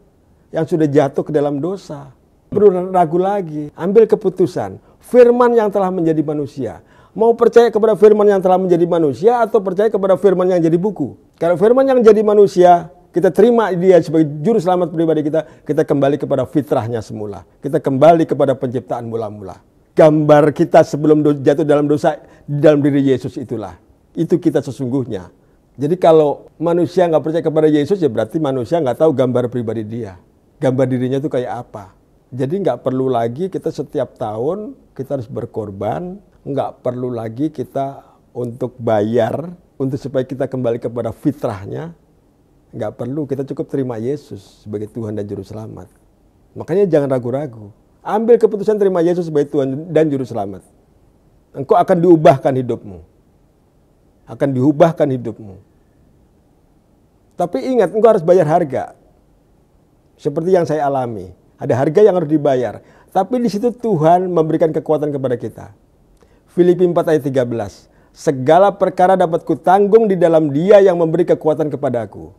yang sudah jatuh ke dalam dosa. Perlu ragu lagi, ambil keputusan. Firman yang telah menjadi manusia. Mau percaya kepada firman yang telah menjadi manusia atau percaya kepada firman yang jadi buku? Kalau firman yang jadi manusia, kita terima dia sebagai juru selamat pribadi kita, kita kembali kepada fitrahnya semula. Kita kembali kepada penciptaan mula-mula gambar kita sebelum jatuh dalam dosa di dalam diri Yesus itulah. Itu kita sesungguhnya. Jadi kalau manusia nggak percaya kepada Yesus ya berarti manusia nggak tahu gambar pribadi dia. Gambar dirinya itu kayak apa. Jadi nggak perlu lagi kita setiap tahun kita harus berkorban. Nggak perlu lagi kita untuk bayar untuk supaya kita kembali kepada fitrahnya. Nggak perlu, kita cukup terima Yesus sebagai Tuhan dan Juru Selamat. Makanya jangan ragu-ragu. Ambil keputusan terima Yesus sebagai Tuhan dan Juru Selamat. Engkau akan diubahkan hidupmu. Akan diubahkan hidupmu. Tapi ingat, engkau harus bayar harga. Seperti yang saya alami. Ada harga yang harus dibayar. Tapi di situ Tuhan memberikan kekuatan kepada kita. Filipi 4 ayat 13. Segala perkara dapat kutanggung di dalam dia yang memberi kekuatan kepadaku.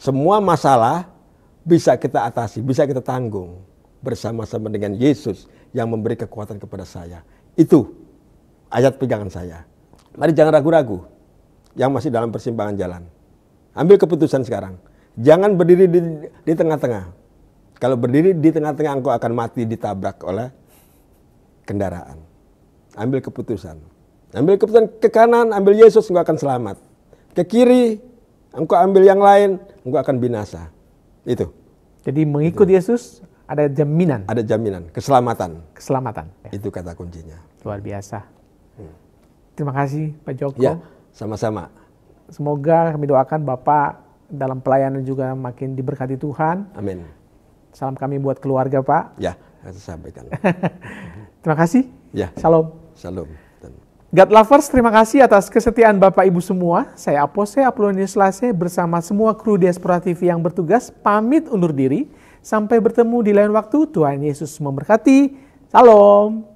Semua masalah bisa kita atasi, bisa kita tanggung bersama-sama dengan Yesus yang memberi kekuatan kepada saya. Itu ayat pegangan saya. Mari jangan ragu-ragu yang masih dalam persimpangan jalan. Ambil keputusan sekarang. Jangan berdiri di, tengah-tengah. Kalau berdiri di tengah-tengah engkau akan mati ditabrak oleh kendaraan. Ambil keputusan. Ambil keputusan ke kanan, ambil Yesus engkau akan selamat. Ke kiri, engkau ambil yang lain, engkau akan binasa. Itu. Jadi mengikut Yesus ada jaminan. Ada jaminan, keselamatan. Keselamatan. Ya. Itu kata kuncinya. Luar biasa. Hmm. Terima kasih Pak Joko. Ya, sama-sama. Semoga kami doakan Bapak dalam pelayanan juga makin diberkati Tuhan. Amin. Salam kami buat keluarga Pak. Ya, saya sampaikan. Terima kasih. Ya. Salam. Salam. God Lovers, terima kasih atas kesetiaan Bapak Ibu semua. Saya Apose Apolonius Lase bersama semua kru Diaspora TV yang bertugas pamit undur diri. Sampai bertemu di lain waktu. Tuhan Yesus memberkati. Salam.